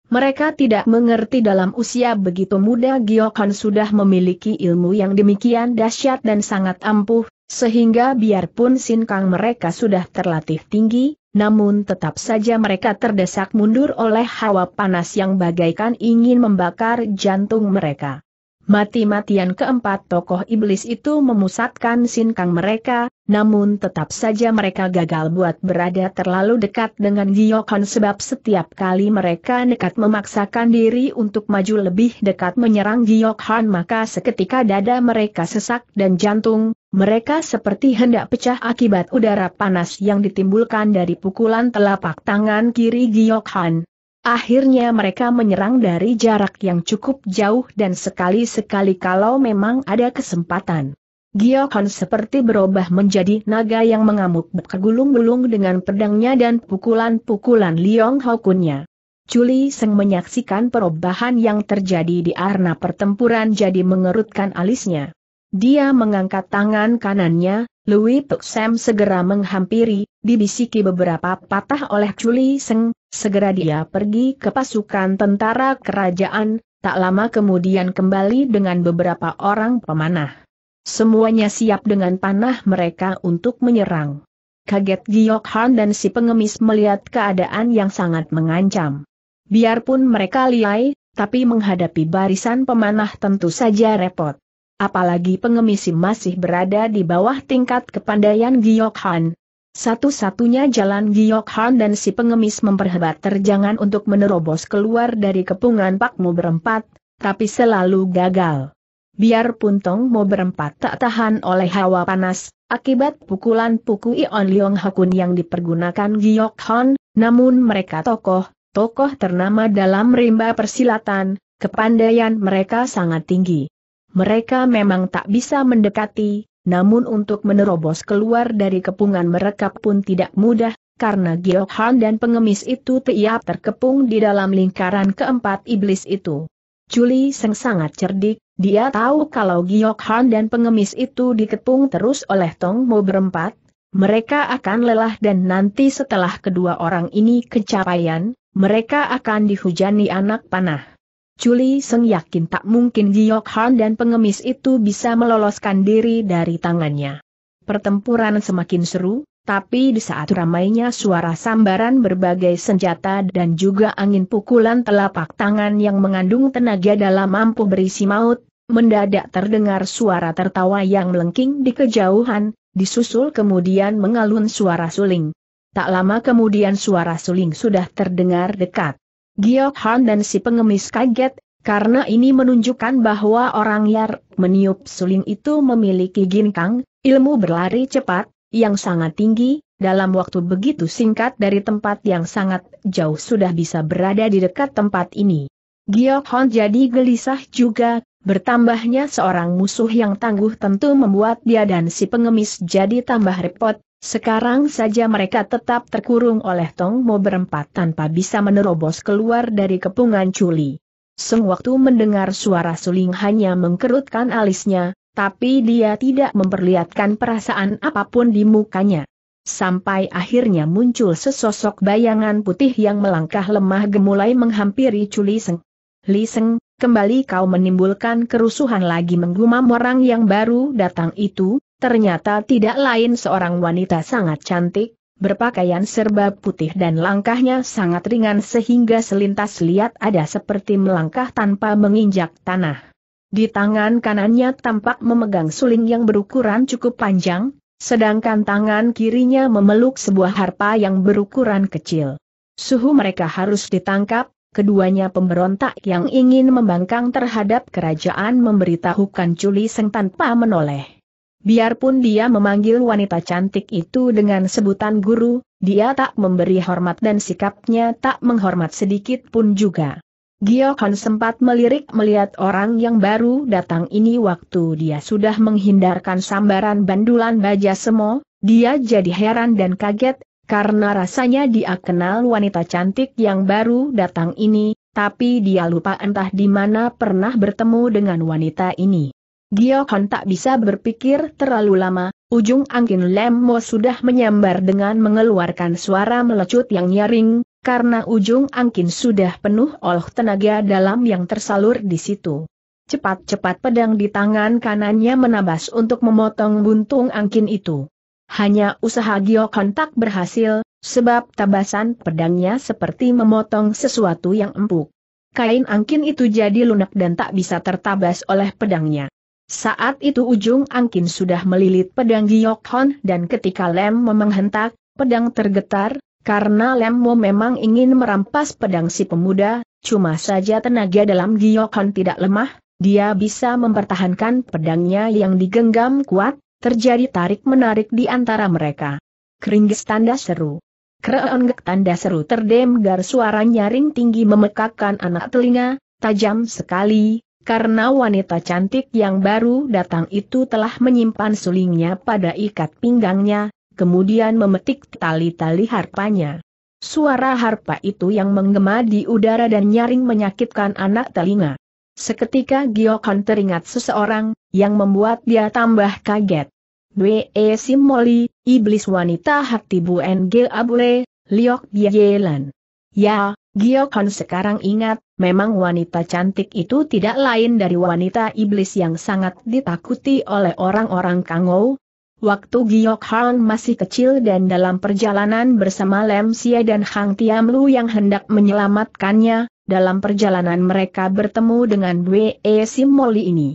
Mereka tidak mengerti dalam usia begitu muda Gion kan sudah memiliki ilmu yang demikian dahsyat dan sangat ampuh, sehingga biarpun sinkang mereka sudah terlatih tinggi, namun tetap saja mereka terdesak mundur oleh hawa panas yang bagaikan ingin membakar jantung mereka. Mati-matian keempat tokoh iblis itu memusatkan sinkang mereka, namun tetap saja mereka gagal buat berada terlalu dekat dengan Giyokon sebab setiap kali mereka nekat memaksakan diri untuk maju lebih dekat menyerang Giyokon maka seketika dada mereka sesak dan jantung, mereka seperti hendak pecah akibat udara panas yang ditimbulkan dari pukulan telapak tangan kiri Giyokon. Akhirnya mereka menyerang dari jarak yang cukup jauh dan sekali-sekali kalau memang ada kesempatan. Giokon seperti berubah menjadi naga yang mengamuk berkegulung-gulung dengan pedangnya dan pukulan-pukulan Liong Hokunnya. Culi Seng menyaksikan perubahan yang terjadi di arena pertempuran jadi mengerutkan alisnya. Dia mengangkat tangan kanannya, Louis Sam segera menghampiri, dibisiki beberapa patah oleh Chuli Seng, segera dia pergi ke pasukan tentara kerajaan, tak lama kemudian kembali dengan beberapa orang pemanah. Semuanya siap dengan panah mereka untuk menyerang. Kaget Giok Han dan si pengemis melihat keadaan yang sangat mengancam. Biarpun mereka liai, tapi menghadapi barisan pemanah tentu saja repot apalagi pengemisi masih berada di bawah tingkat kepandaian Giok Satu-satunya jalan Giok dan si pengemis memperhebat terjangan untuk menerobos keluar dari kepungan Pak Mo berempat, tapi selalu gagal. Biarpun Tong Mo berempat tak tahan oleh hawa panas, akibat pukulan Puku Ion Leong Hakun yang dipergunakan Giok namun mereka tokoh, tokoh ternama dalam rimba persilatan, kepandaian mereka sangat tinggi mereka memang tak bisa mendekati, namun untuk menerobos keluar dari kepungan mereka pun tidak mudah, karena Giok Geokhan dan pengemis itu tiap terkepung di dalam lingkaran keempat iblis itu. Juli Seng sangat cerdik, dia tahu kalau Giok Han dan pengemis itu dikepung terus oleh Tong Mo berempat, mereka akan lelah dan nanti setelah kedua orang ini kecapaian, mereka akan dihujani anak panah. Chuli Seng yakin tak mungkin Giok Han dan pengemis itu bisa meloloskan diri dari tangannya. Pertempuran semakin seru, tapi di saat ramainya suara sambaran berbagai senjata dan juga angin pukulan telapak tangan yang mengandung tenaga dalam mampu berisi maut, mendadak terdengar suara tertawa yang melengking di kejauhan, disusul kemudian mengalun suara suling. Tak lama kemudian suara suling sudah terdengar dekat. Giok Han dan si pengemis kaget, karena ini menunjukkan bahwa orang Yar meniup suling itu memiliki ginkang, ilmu berlari cepat, yang sangat tinggi, dalam waktu begitu singkat dari tempat yang sangat jauh sudah bisa berada di dekat tempat ini. Giok Hon jadi gelisah juga, bertambahnya seorang musuh yang tangguh tentu membuat dia dan si pengemis jadi tambah repot, sekarang saja mereka tetap terkurung oleh Tong Mo berempat tanpa bisa menerobos keluar dari kepungan Culi. Sung waktu mendengar suara Suling hanya mengkerutkan alisnya, tapi dia tidak memperlihatkan perasaan apapun di mukanya. Sampai akhirnya muncul sesosok bayangan putih yang melangkah lemah gemulai menghampiri Culi Seng. Li Seng, kembali kau menimbulkan kerusuhan lagi menggumam orang yang baru datang itu, Ternyata tidak lain seorang wanita sangat cantik, berpakaian serba putih dan langkahnya sangat ringan sehingga selintas lihat ada seperti melangkah tanpa menginjak tanah. Di tangan kanannya tampak memegang suling yang berukuran cukup panjang, sedangkan tangan kirinya memeluk sebuah harpa yang berukuran kecil. Suhu mereka harus ditangkap, keduanya pemberontak yang ingin membangkang terhadap kerajaan memberitahukan Culi Seng tanpa menoleh. Biarpun dia memanggil wanita cantik itu dengan sebutan guru, dia tak memberi hormat dan sikapnya tak menghormat sedikit pun juga. Giokon sempat melirik melihat orang yang baru datang ini waktu dia sudah menghindarkan sambaran bandulan baja semo, dia jadi heran dan kaget, karena rasanya dia kenal wanita cantik yang baru datang ini, tapi dia lupa entah di mana pernah bertemu dengan wanita ini. Giokon tak bisa berpikir terlalu lama, ujung angin Lemmo sudah menyambar dengan mengeluarkan suara melecut yang nyaring, karena ujung angin sudah penuh oleh tenaga dalam yang tersalur di situ. Cepat-cepat pedang di tangan kanannya menabas untuk memotong buntung angin itu. Hanya usaha Giokon tak berhasil, sebab tabasan pedangnya seperti memotong sesuatu yang empuk. Kain angin itu jadi lunak dan tak bisa tertabas oleh pedangnya. Saat itu ujung angkin sudah melilit pedang Giok Hon dan ketika Lem menghentak, pedang tergetar, karena Mo memang ingin merampas pedang si pemuda, cuma saja tenaga dalam Hon tidak lemah, dia bisa mempertahankan pedangnya yang digenggam kuat, terjadi tarik-menarik di antara mereka. Keringgis tanda seru. Kreonggek tanda seru terdengar suara nyaring tinggi memekakkan anak telinga, tajam sekali, karena wanita cantik yang baru datang itu telah menyimpan sulingnya pada ikat pinggangnya, kemudian memetik tali-tali harpanya. Suara harpa itu yang menggema di udara dan nyaring menyakitkan anak telinga. Seketika Giokon teringat seseorang, yang membuat dia tambah kaget. Dwe e Simoli, iblis wanita hati Bu N.G. Abule, Liok Yelan. Ya, Giokon sekarang ingat, memang wanita cantik itu tidak lain dari wanita iblis yang sangat ditakuti oleh orang-orang Kangou. Waktu Giokhan masih kecil dan dalam perjalanan bersama Lem Xie dan Hang Lu yang hendak menyelamatkannya, dalam perjalanan mereka bertemu dengan e Sim Simoli ini.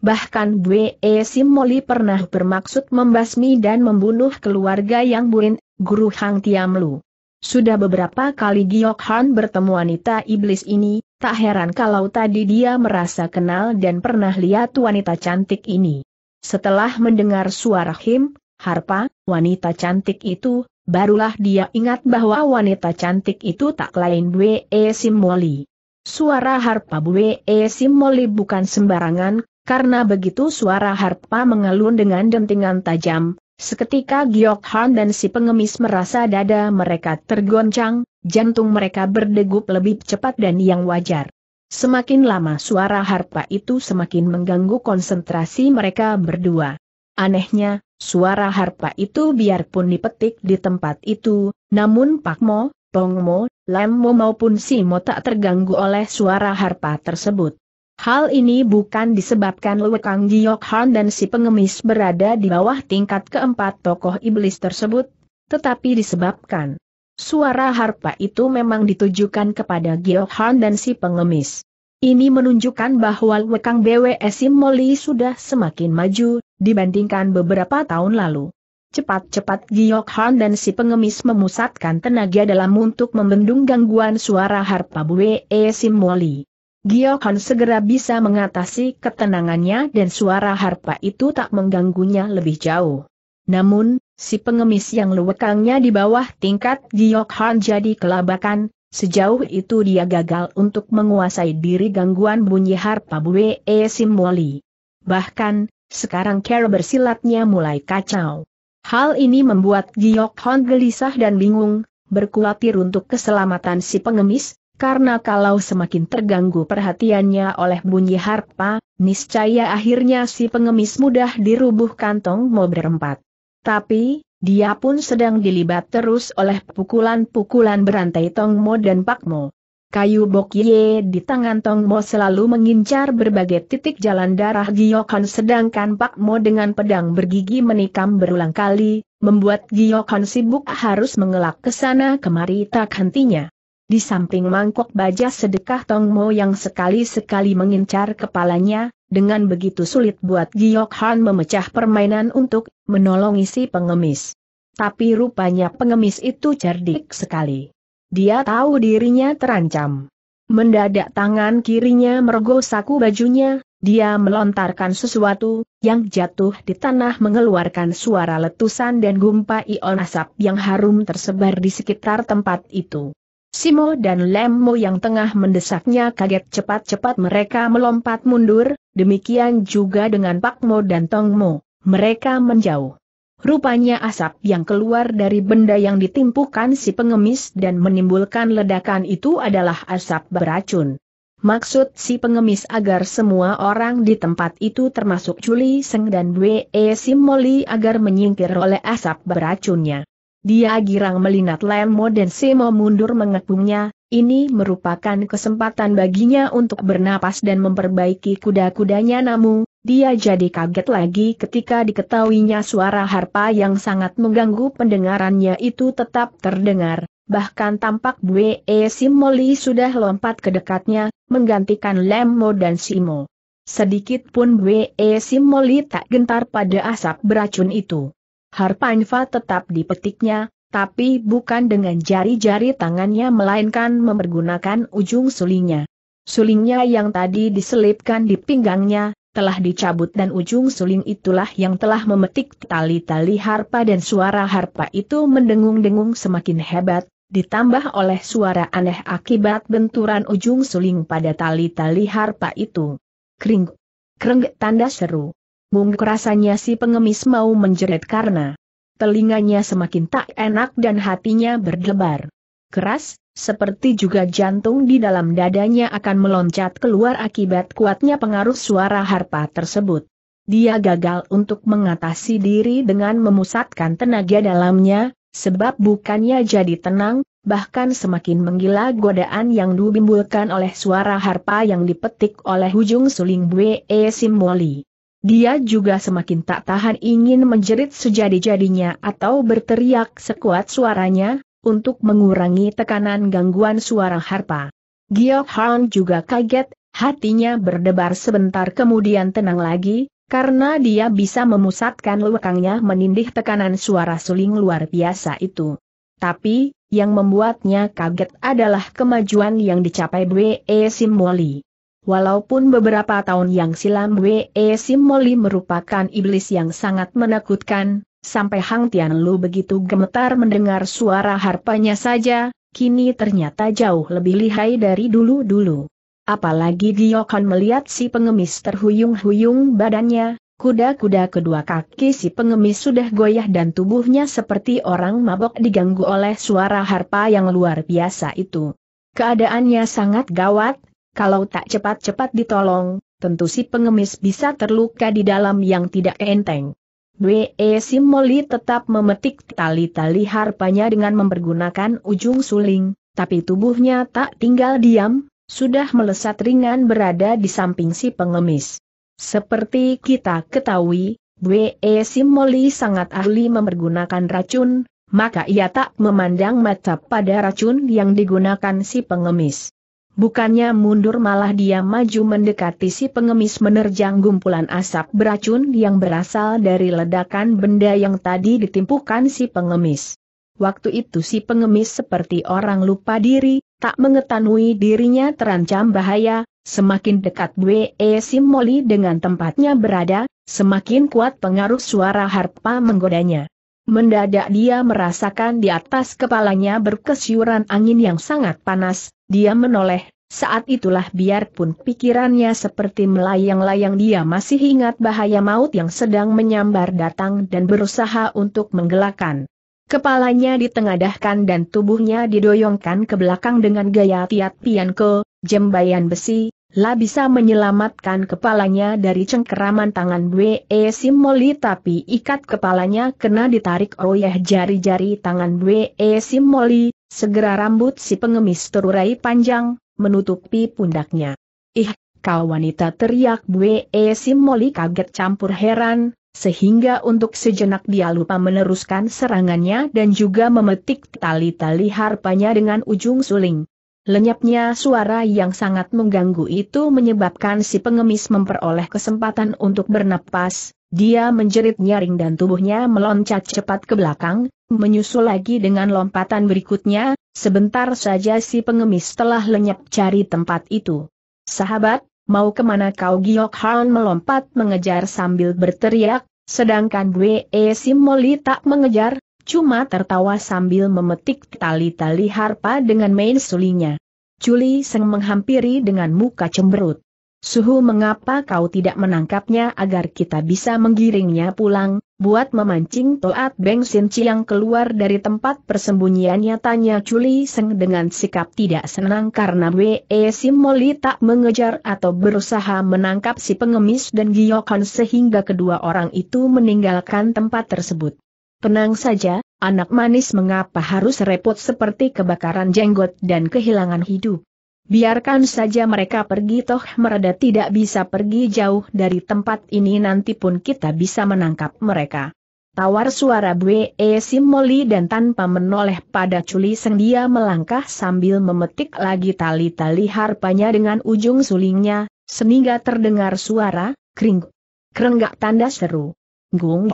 Bahkan e Sim Simoli pernah bermaksud membasmi dan membunuh keluarga yang burin, guru Hang Lu. Sudah beberapa kali Giok Han bertemu wanita iblis ini, tak heran kalau tadi dia merasa kenal dan pernah lihat wanita cantik ini. Setelah mendengar suara Him, Harpa, wanita cantik itu, barulah dia ingat bahwa wanita cantik itu tak lain Bwe Simoli. Suara Harpa Bwe Simoli bukan sembarangan, karena begitu suara Harpa mengalun dengan dentingan tajam, Seketika Giok Han dan si pengemis merasa dada mereka tergoncang, jantung mereka berdegup lebih cepat dan yang wajar. Semakin lama suara harpa itu semakin mengganggu konsentrasi mereka berdua. Anehnya, suara harpa itu biarpun dipetik di tempat itu, namun Pak Mo, Tong Mo, Lam Mo maupun Si Mo tak terganggu oleh suara harpa tersebut. Hal ini bukan disebabkan Kang Giok Han dan si pengemis berada di bawah tingkat keempat tokoh iblis tersebut, tetapi disebabkan suara harpa itu memang ditujukan kepada Giok Han dan si pengemis. Ini menunjukkan bahwa Lewekang BWS Moli sudah semakin maju, dibandingkan beberapa tahun lalu. Cepat-cepat Giok Han dan si pengemis memusatkan tenaga dalam untuk membendung gangguan suara harpa BWS Moli. Giohan segera bisa mengatasi ketenangannya dan suara harpa itu tak mengganggunya lebih jauh. Namun, si pengemis yang lewekangnya di bawah tingkat Giohan jadi kelabakan, sejauh itu dia gagal untuk menguasai diri gangguan bunyi harpa Bue E. Simwoli. Bahkan, sekarang cara bersilatnya mulai kacau. Hal ini membuat Giokhon gelisah dan bingung, berkhawatir untuk keselamatan si pengemis, karena kalau semakin terganggu perhatiannya oleh bunyi harpa, niscaya akhirnya si pengemis mudah dirubuh kantong mau berempat. Tapi, dia pun sedang dilibat terus oleh pukulan-pukulan berantai Tong Tongmo dan Pak Mo. Kayu bokye di tangan Tong Tongmo selalu mengincar berbagai titik jalan darah Giyokon sedangkan Pak Mo dengan pedang bergigi menikam berulang kali, membuat Giyokon sibuk harus mengelak ke sana kemari tak hentinya. Di samping mangkok baja sedekah Tong Mo yang sekali-sekali mengincar kepalanya, dengan begitu sulit buat Giok Han memecah permainan untuk menolong isi pengemis. Tapi rupanya pengemis itu cerdik sekali. Dia tahu dirinya terancam. Mendadak tangan kirinya mergo saku bajunya, dia melontarkan sesuatu, yang jatuh di tanah mengeluarkan suara letusan dan gumpa ion asap yang harum tersebar di sekitar tempat itu. Simo dan Lemmo yang tengah mendesaknya kaget cepat-cepat mereka melompat mundur, demikian juga dengan Pakmo dan Tongmo, mereka menjauh. Rupanya asap yang keluar dari benda yang ditimpukan si pengemis dan menimbulkan ledakan itu adalah asap beracun. Maksud si pengemis agar semua orang di tempat itu termasuk Juli Seng dan Wei Simoli agar menyingkir oleh asap beracunnya. Dia girang melinat Lemo dan Simo mundur mengepungnya, ini merupakan kesempatan baginya untuk bernapas dan memperbaiki kuda-kudanya namun, dia jadi kaget lagi ketika diketahuinya suara harpa yang sangat mengganggu pendengarannya itu tetap terdengar, bahkan tampak Bue e Simoli sudah lompat ke dekatnya, menggantikan Lemo dan Simo. Sedikit pun Bue e Simoli tak gentar pada asap beracun itu. Harpanfa tetap dipetiknya, tapi bukan dengan jari-jari tangannya melainkan mempergunakan ujung sulingnya. Sulingnya yang tadi diselipkan di pinggangnya, telah dicabut dan ujung suling itulah yang telah memetik tali-tali harpa dan suara harpa itu mendengung-dengung semakin hebat, ditambah oleh suara aneh akibat benturan ujung suling pada tali-tali harpa itu. Kring, kreng tanda seru. Mungk rasanya si pengemis mau menjerit karena telinganya semakin tak enak dan hatinya berdebar. Keras, seperti juga jantung di dalam dadanya akan meloncat keluar akibat kuatnya pengaruh suara harpa tersebut. Dia gagal untuk mengatasi diri dengan memusatkan tenaga dalamnya, sebab bukannya jadi tenang, bahkan semakin menggila godaan yang dibimbulkan oleh suara harpa yang dipetik oleh ujung suling Bue Simboli. Dia juga semakin tak tahan ingin menjerit sejadi-jadinya atau berteriak sekuat suaranya, untuk mengurangi tekanan gangguan suara harpa. Giok Han juga kaget, hatinya berdebar sebentar kemudian tenang lagi, karena dia bisa memusatkan lekangnya menindih tekanan suara suling luar biasa itu. Tapi, yang membuatnya kaget adalah kemajuan yang dicapai Bwe Simwoli. Walaupun beberapa tahun yang silam Wei Simoli merupakan iblis yang sangat menakutkan, sampai Hang Tian Lu begitu gemetar mendengar suara harpanya saja, kini ternyata jauh lebih lihai dari dulu-dulu. Apalagi Giokan melihat si pengemis terhuyung-huyung badannya, kuda-kuda kedua kaki si pengemis sudah goyah dan tubuhnya seperti orang mabok diganggu oleh suara harpa yang luar biasa itu. Keadaannya sangat gawat, kalau tak cepat-cepat ditolong, tentu si pengemis bisa terluka di dalam yang tidak enteng. Dwe e Simoli tetap memetik tali-tali harpanya dengan mempergunakan ujung suling, tapi tubuhnya tak tinggal diam, sudah melesat ringan berada di samping si pengemis. Seperti kita ketahui, Dwe e Simoli sangat ahli mempergunakan racun, maka ia tak memandang mata pada racun yang digunakan si pengemis. Bukannya mundur malah dia maju mendekati si pengemis menerjang gumpulan asap beracun yang berasal dari ledakan benda yang tadi ditimpukan si pengemis. Waktu itu si pengemis seperti orang lupa diri, tak mengetahui dirinya terancam bahaya, semakin dekat Bwe Simoli dengan tempatnya berada, semakin kuat pengaruh suara harpa menggodanya. Mendadak dia merasakan di atas kepalanya berkesyuran angin yang sangat panas, dia menoleh, saat itulah biarpun pikirannya seperti melayang-layang dia masih ingat bahaya maut yang sedang menyambar datang dan berusaha untuk menggelakkan. Kepalanya ditengadahkan dan tubuhnya didoyongkan ke belakang dengan gaya Tiat Pianko, jembayan besi, lah bisa menyelamatkan kepalanya dari cengkeraman tangan Bwe Simoli tapi ikat kepalanya kena ditarik oleh jari-jari tangan Bwe Simoli, segera rambut si pengemis terurai panjang, menutupi pundaknya. Ih, kau wanita teriak Bwe Simoli kaget campur heran, sehingga untuk sejenak dia lupa meneruskan serangannya dan juga memetik tali-tali harpanya dengan ujung suling. Lenyapnya suara yang sangat mengganggu itu menyebabkan si pengemis memperoleh kesempatan untuk bernapas, dia menjerit nyaring dan tubuhnya meloncat cepat ke belakang, menyusul lagi dengan lompatan berikutnya, sebentar saja si pengemis telah lenyap cari tempat itu. Sahabat, mau kemana kau Giok Han melompat mengejar sambil berteriak, sedangkan Bwe Simoli tak mengejar, cuma tertawa sambil memetik tali-tali harpa dengan main sulinya. Culi Seng menghampiri dengan muka cemberut. Suhu mengapa kau tidak menangkapnya agar kita bisa menggiringnya pulang, buat memancing Toat Beng Sin Chiang keluar dari tempat persembunyiannya tanya Culi Seng dengan sikap tidak senang karena Wei Sim Moli tak mengejar atau berusaha menangkap si pengemis dan Giyokon sehingga kedua orang itu meninggalkan tempat tersebut. Tenang saja, anak manis mengapa harus repot seperti kebakaran jenggot dan kehilangan hidup. Biarkan saja mereka pergi toh mereda tidak bisa pergi jauh dari tempat ini nanti pun kita bisa menangkap mereka. Tawar suara Bwe Simoli dan tanpa menoleh pada Culi seng dia melangkah sambil memetik lagi tali-tali harpanya dengan ujung sulingnya, sehingga terdengar suara, kring, kerenggak tanda seru. Gung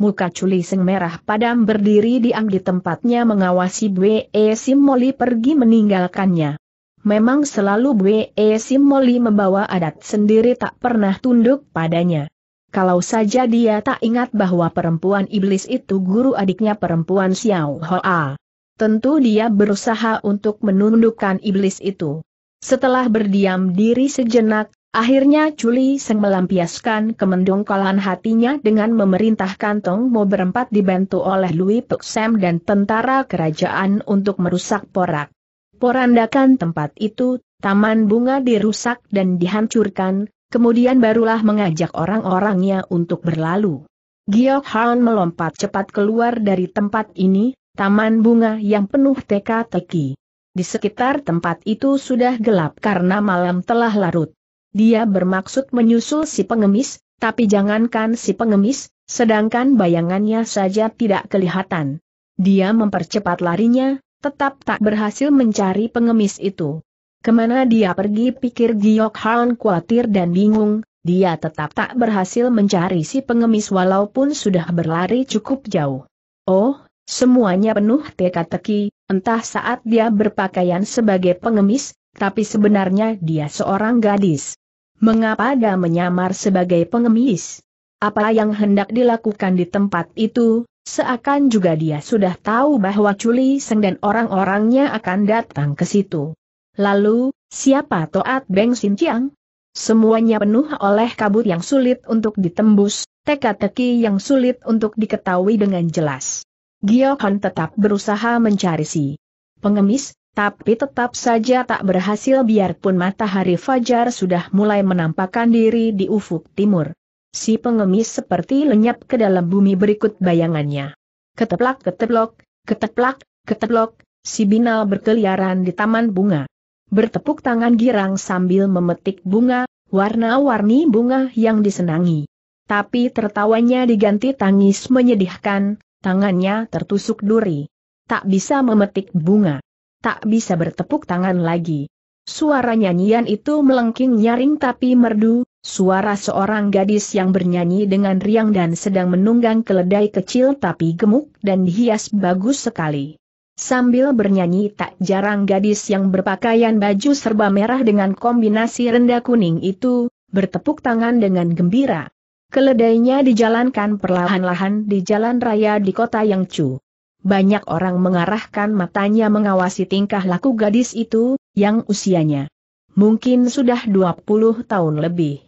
muka Culi Seng merah padam berdiri diam di tempatnya mengawasi Bwe Simoli pergi meninggalkannya. Memang selalu Bwe Simoli membawa adat sendiri tak pernah tunduk padanya. Kalau saja dia tak ingat bahwa perempuan iblis itu guru adiknya perempuan Xiao Hoa. Tentu dia berusaha untuk menundukkan iblis itu. Setelah berdiam diri sejenak, Akhirnya Culi Seng melampiaskan kemendongkolan hatinya dengan memerintahkan Tong Mo berempat dibantu oleh Louis Sam dan tentara kerajaan untuk merusak porak. Porandakan tempat itu, taman bunga dirusak dan dihancurkan, kemudian barulah mengajak orang-orangnya untuk berlalu. Giok Han melompat cepat keluar dari tempat ini, taman bunga yang penuh teka-teki. Di sekitar tempat itu sudah gelap karena malam telah larut dia bermaksud menyusul si pengemis, tapi jangankan si pengemis, sedangkan bayangannya saja tidak kelihatan. Dia mempercepat larinya, tetap tak berhasil mencari pengemis itu. Kemana dia pergi pikir Giok Han khawatir dan bingung, dia tetap tak berhasil mencari si pengemis walaupun sudah berlari cukup jauh. Oh, semuanya penuh teka-teki, entah saat dia berpakaian sebagai pengemis, tapi sebenarnya dia seorang gadis. Mengapa dia menyamar sebagai pengemis? Apa yang hendak dilakukan di tempat itu, seakan juga dia sudah tahu bahwa Culi Seng dan orang-orangnya akan datang ke situ. Lalu, siapa Toat Beng Sinciang? Semuanya penuh oleh kabut yang sulit untuk ditembus, teka-teki yang sulit untuk diketahui dengan jelas. Giohon tetap berusaha mencari si pengemis, tapi tetap saja tak berhasil biarpun matahari fajar sudah mulai menampakkan diri di ufuk timur. Si pengemis seperti lenyap ke dalam bumi berikut bayangannya. Keteplak-keteplok, keteplak-keteplok, si binal berkeliaran di taman bunga. Bertepuk tangan girang sambil memetik bunga, warna-warni bunga yang disenangi. Tapi tertawanya diganti tangis menyedihkan, tangannya tertusuk duri. Tak bisa memetik bunga tak bisa bertepuk tangan lagi. Suara nyanyian itu melengking nyaring tapi merdu, suara seorang gadis yang bernyanyi dengan riang dan sedang menunggang keledai kecil tapi gemuk dan dihias bagus sekali. Sambil bernyanyi tak jarang gadis yang berpakaian baju serba merah dengan kombinasi rendah kuning itu, bertepuk tangan dengan gembira. Keledainya dijalankan perlahan-lahan di jalan raya di kota Yangchu banyak orang mengarahkan matanya mengawasi tingkah laku gadis itu, yang usianya mungkin sudah 20 tahun lebih.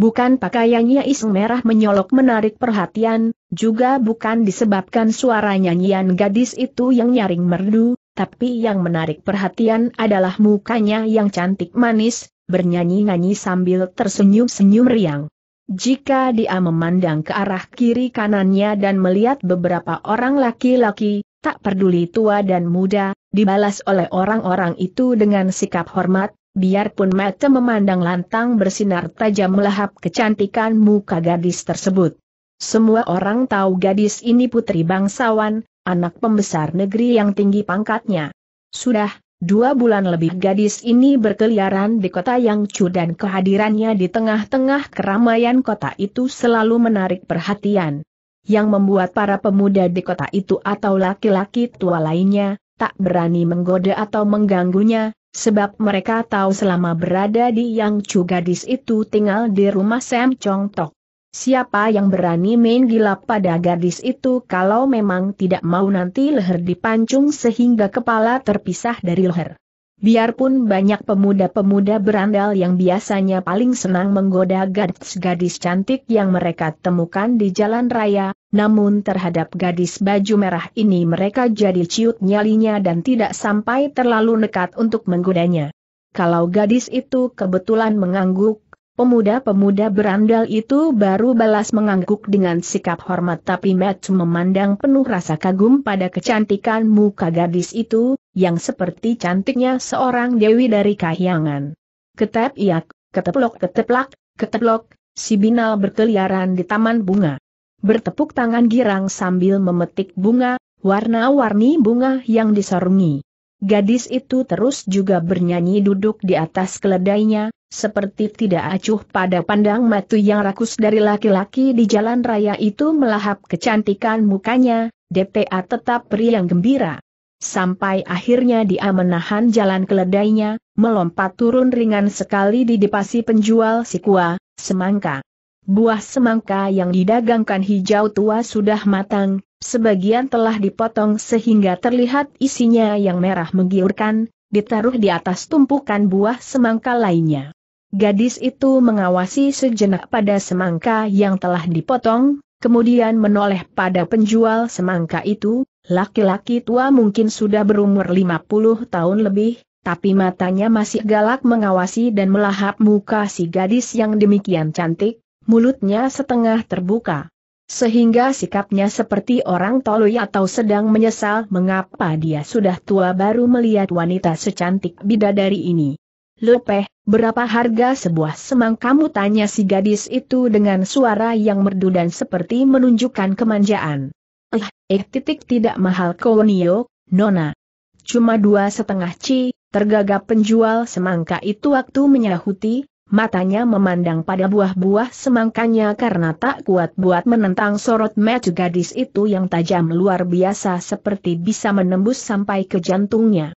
Bukan pakaiannya iseng merah menyolok menarik perhatian, juga bukan disebabkan suara nyanyian gadis itu yang nyaring merdu, tapi yang menarik perhatian adalah mukanya yang cantik manis, bernyanyi-nyanyi sambil tersenyum-senyum riang. Jika dia memandang ke arah kiri kanannya dan melihat beberapa orang laki-laki, tak peduli tua dan muda, dibalas oleh orang-orang itu dengan sikap hormat, biarpun mata memandang lantang bersinar tajam melahap kecantikan muka gadis tersebut. Semua orang tahu gadis ini putri bangsawan, anak pembesar negeri yang tinggi pangkatnya. Sudah, Dua bulan lebih gadis ini berkeliaran di kota Yang cu dan kehadirannya di tengah-tengah keramaian kota itu selalu menarik perhatian. Yang membuat para pemuda di kota itu atau laki-laki tua lainnya, tak berani menggoda atau mengganggunya, sebab mereka tahu selama berada di Yang cu gadis itu tinggal di rumah Sam Chong Tok. Siapa yang berani main gila pada gadis itu kalau memang tidak mau nanti leher dipancung sehingga kepala terpisah dari leher. Biarpun banyak pemuda-pemuda berandal yang biasanya paling senang menggoda gadis-gadis cantik yang mereka temukan di jalan raya, namun terhadap gadis baju merah ini mereka jadi ciut nyalinya dan tidak sampai terlalu nekat untuk menggodanya. Kalau gadis itu kebetulan mengangguk, Pemuda-pemuda berandal itu baru balas mengangguk dengan sikap hormat tapi Matt memandang penuh rasa kagum pada kecantikan muka gadis itu, yang seperti cantiknya seorang dewi dari kahyangan. Ketep iak, keteplok keteplak, keteplok, si binal berkeliaran di taman bunga. Bertepuk tangan girang sambil memetik bunga, warna-warni bunga yang disarungi. Gadis itu terus juga bernyanyi duduk di atas keledainya, seperti tidak acuh pada pandang matu yang rakus dari laki-laki di jalan raya itu melahap kecantikan mukanya, DPA tetap beri yang gembira. Sampai akhirnya dia menahan jalan keledainya, melompat turun ringan sekali di depasi penjual sikua, semangka. Buah semangka yang didagangkan hijau tua sudah matang, sebagian telah dipotong sehingga terlihat isinya yang merah menggiurkan, ditaruh di atas tumpukan buah semangka lainnya. Gadis itu mengawasi sejenak pada semangka yang telah dipotong, kemudian menoleh pada penjual semangka itu, laki-laki tua mungkin sudah berumur 50 tahun lebih, tapi matanya masih galak mengawasi dan melahap muka si gadis yang demikian cantik, mulutnya setengah terbuka. Sehingga sikapnya seperti orang tolui atau sedang menyesal mengapa dia sudah tua baru melihat wanita secantik bidadari ini. Lepeh, Berapa harga sebuah semang kamu tanya si gadis itu dengan suara yang merdu dan seperti menunjukkan kemanjaan. Eh, eh titik tidak mahal kolonio, nona. Cuma dua setengah ci, tergagap penjual semangka itu waktu menyahuti, matanya memandang pada buah-buah semangkanya karena tak kuat buat menentang sorot mata gadis itu yang tajam luar biasa seperti bisa menembus sampai ke jantungnya.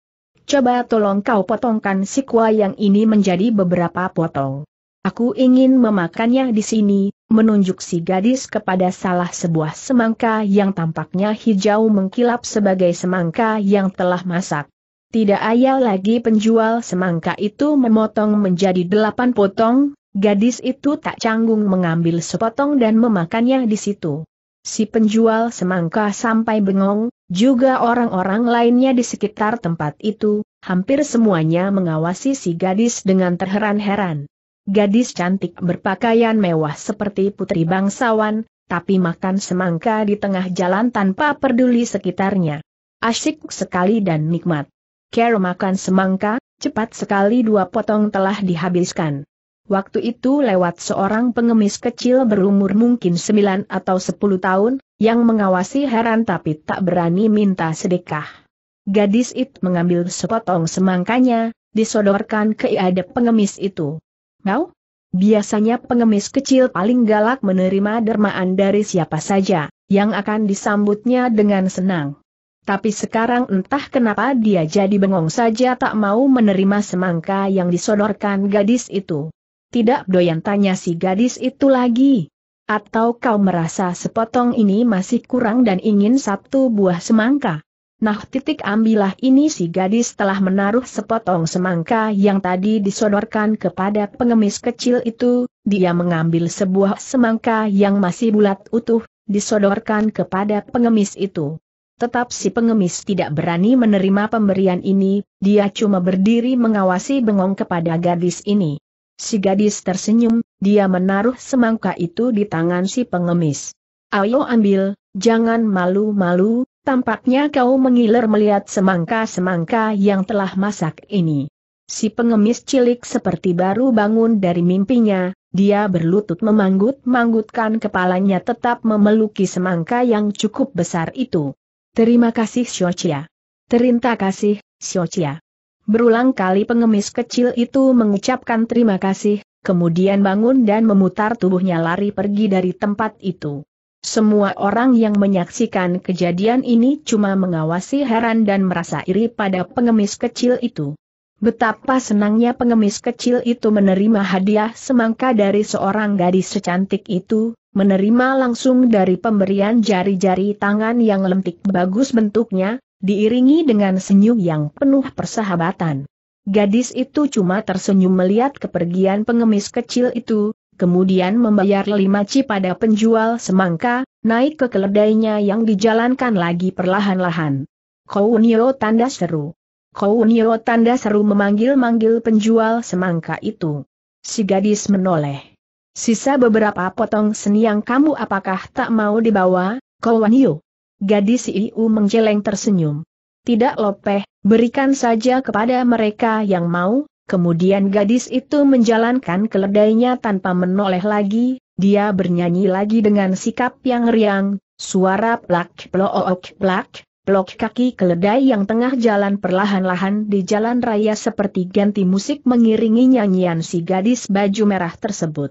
Coba tolong kau potongkan si kuah yang ini menjadi beberapa potong. Aku ingin memakannya di sini, menunjuk si gadis kepada salah sebuah semangka yang tampaknya hijau mengkilap sebagai semangka yang telah masak. Tidak ayal lagi penjual semangka itu memotong menjadi delapan potong, gadis itu tak canggung mengambil sepotong dan memakannya di situ. Si penjual semangka sampai bengong, juga orang-orang lainnya di sekitar tempat itu, hampir semuanya mengawasi si gadis dengan terheran-heran. Gadis cantik berpakaian mewah seperti putri bangsawan, tapi makan semangka di tengah jalan tanpa peduli sekitarnya. Asyik sekali dan nikmat. Care makan semangka, cepat sekali dua potong telah dihabiskan. Waktu itu lewat seorang pengemis kecil berumur mungkin 9 atau 10 tahun, yang mengawasi heran tapi tak berani minta sedekah. Gadis itu mengambil sepotong semangkanya, disodorkan ke iadep pengemis itu. Mau? Biasanya pengemis kecil paling galak menerima dermaan dari siapa saja, yang akan disambutnya dengan senang. Tapi sekarang entah kenapa dia jadi bengong saja tak mau menerima semangka yang disodorkan gadis itu. Tidak doyan tanya si gadis itu lagi. Atau kau merasa sepotong ini masih kurang dan ingin satu buah semangka? Nah titik ambillah ini si gadis telah menaruh sepotong semangka yang tadi disodorkan kepada pengemis kecil itu, dia mengambil sebuah semangka yang masih bulat utuh, disodorkan kepada pengemis itu. Tetap si pengemis tidak berani menerima pemberian ini, dia cuma berdiri mengawasi bengong kepada gadis ini. Si gadis tersenyum, dia menaruh semangka itu di tangan si pengemis. Ayo ambil, jangan malu-malu, tampaknya kau mengiler melihat semangka-semangka yang telah masak ini. Si pengemis cilik seperti baru bangun dari mimpinya, dia berlutut memanggut-manggutkan kepalanya tetap memeluki semangka yang cukup besar itu. Terima kasih Xiochia. Terima kasih, Xiochia. Berulang kali pengemis kecil itu mengucapkan terima kasih, kemudian bangun dan memutar tubuhnya lari pergi dari tempat itu. Semua orang yang menyaksikan kejadian ini cuma mengawasi heran dan merasa iri pada pengemis kecil itu. Betapa senangnya pengemis kecil itu menerima hadiah semangka dari seorang gadis secantik itu, menerima langsung dari pemberian jari-jari tangan yang lentik bagus bentuknya, diiringi dengan senyum yang penuh persahabatan. Gadis itu cuma tersenyum melihat kepergian pengemis kecil itu, kemudian membayar lima ci pada penjual semangka, naik ke keledainya yang dijalankan lagi perlahan-lahan. Kounio tanda seru. Kounio tanda seru memanggil-manggil penjual semangka itu. Si gadis menoleh. Sisa beberapa potong seni yang kamu apakah tak mau dibawa, Kounio? Gadis Iu menjeleng tersenyum. Tidak lopeh, berikan saja kepada mereka yang mau, kemudian gadis itu menjalankan keledainya tanpa menoleh lagi, dia bernyanyi lagi dengan sikap yang riang, suara plak plook plak, plok kaki keledai yang tengah jalan perlahan-lahan di jalan raya seperti ganti musik mengiringi nyanyian si gadis baju merah tersebut.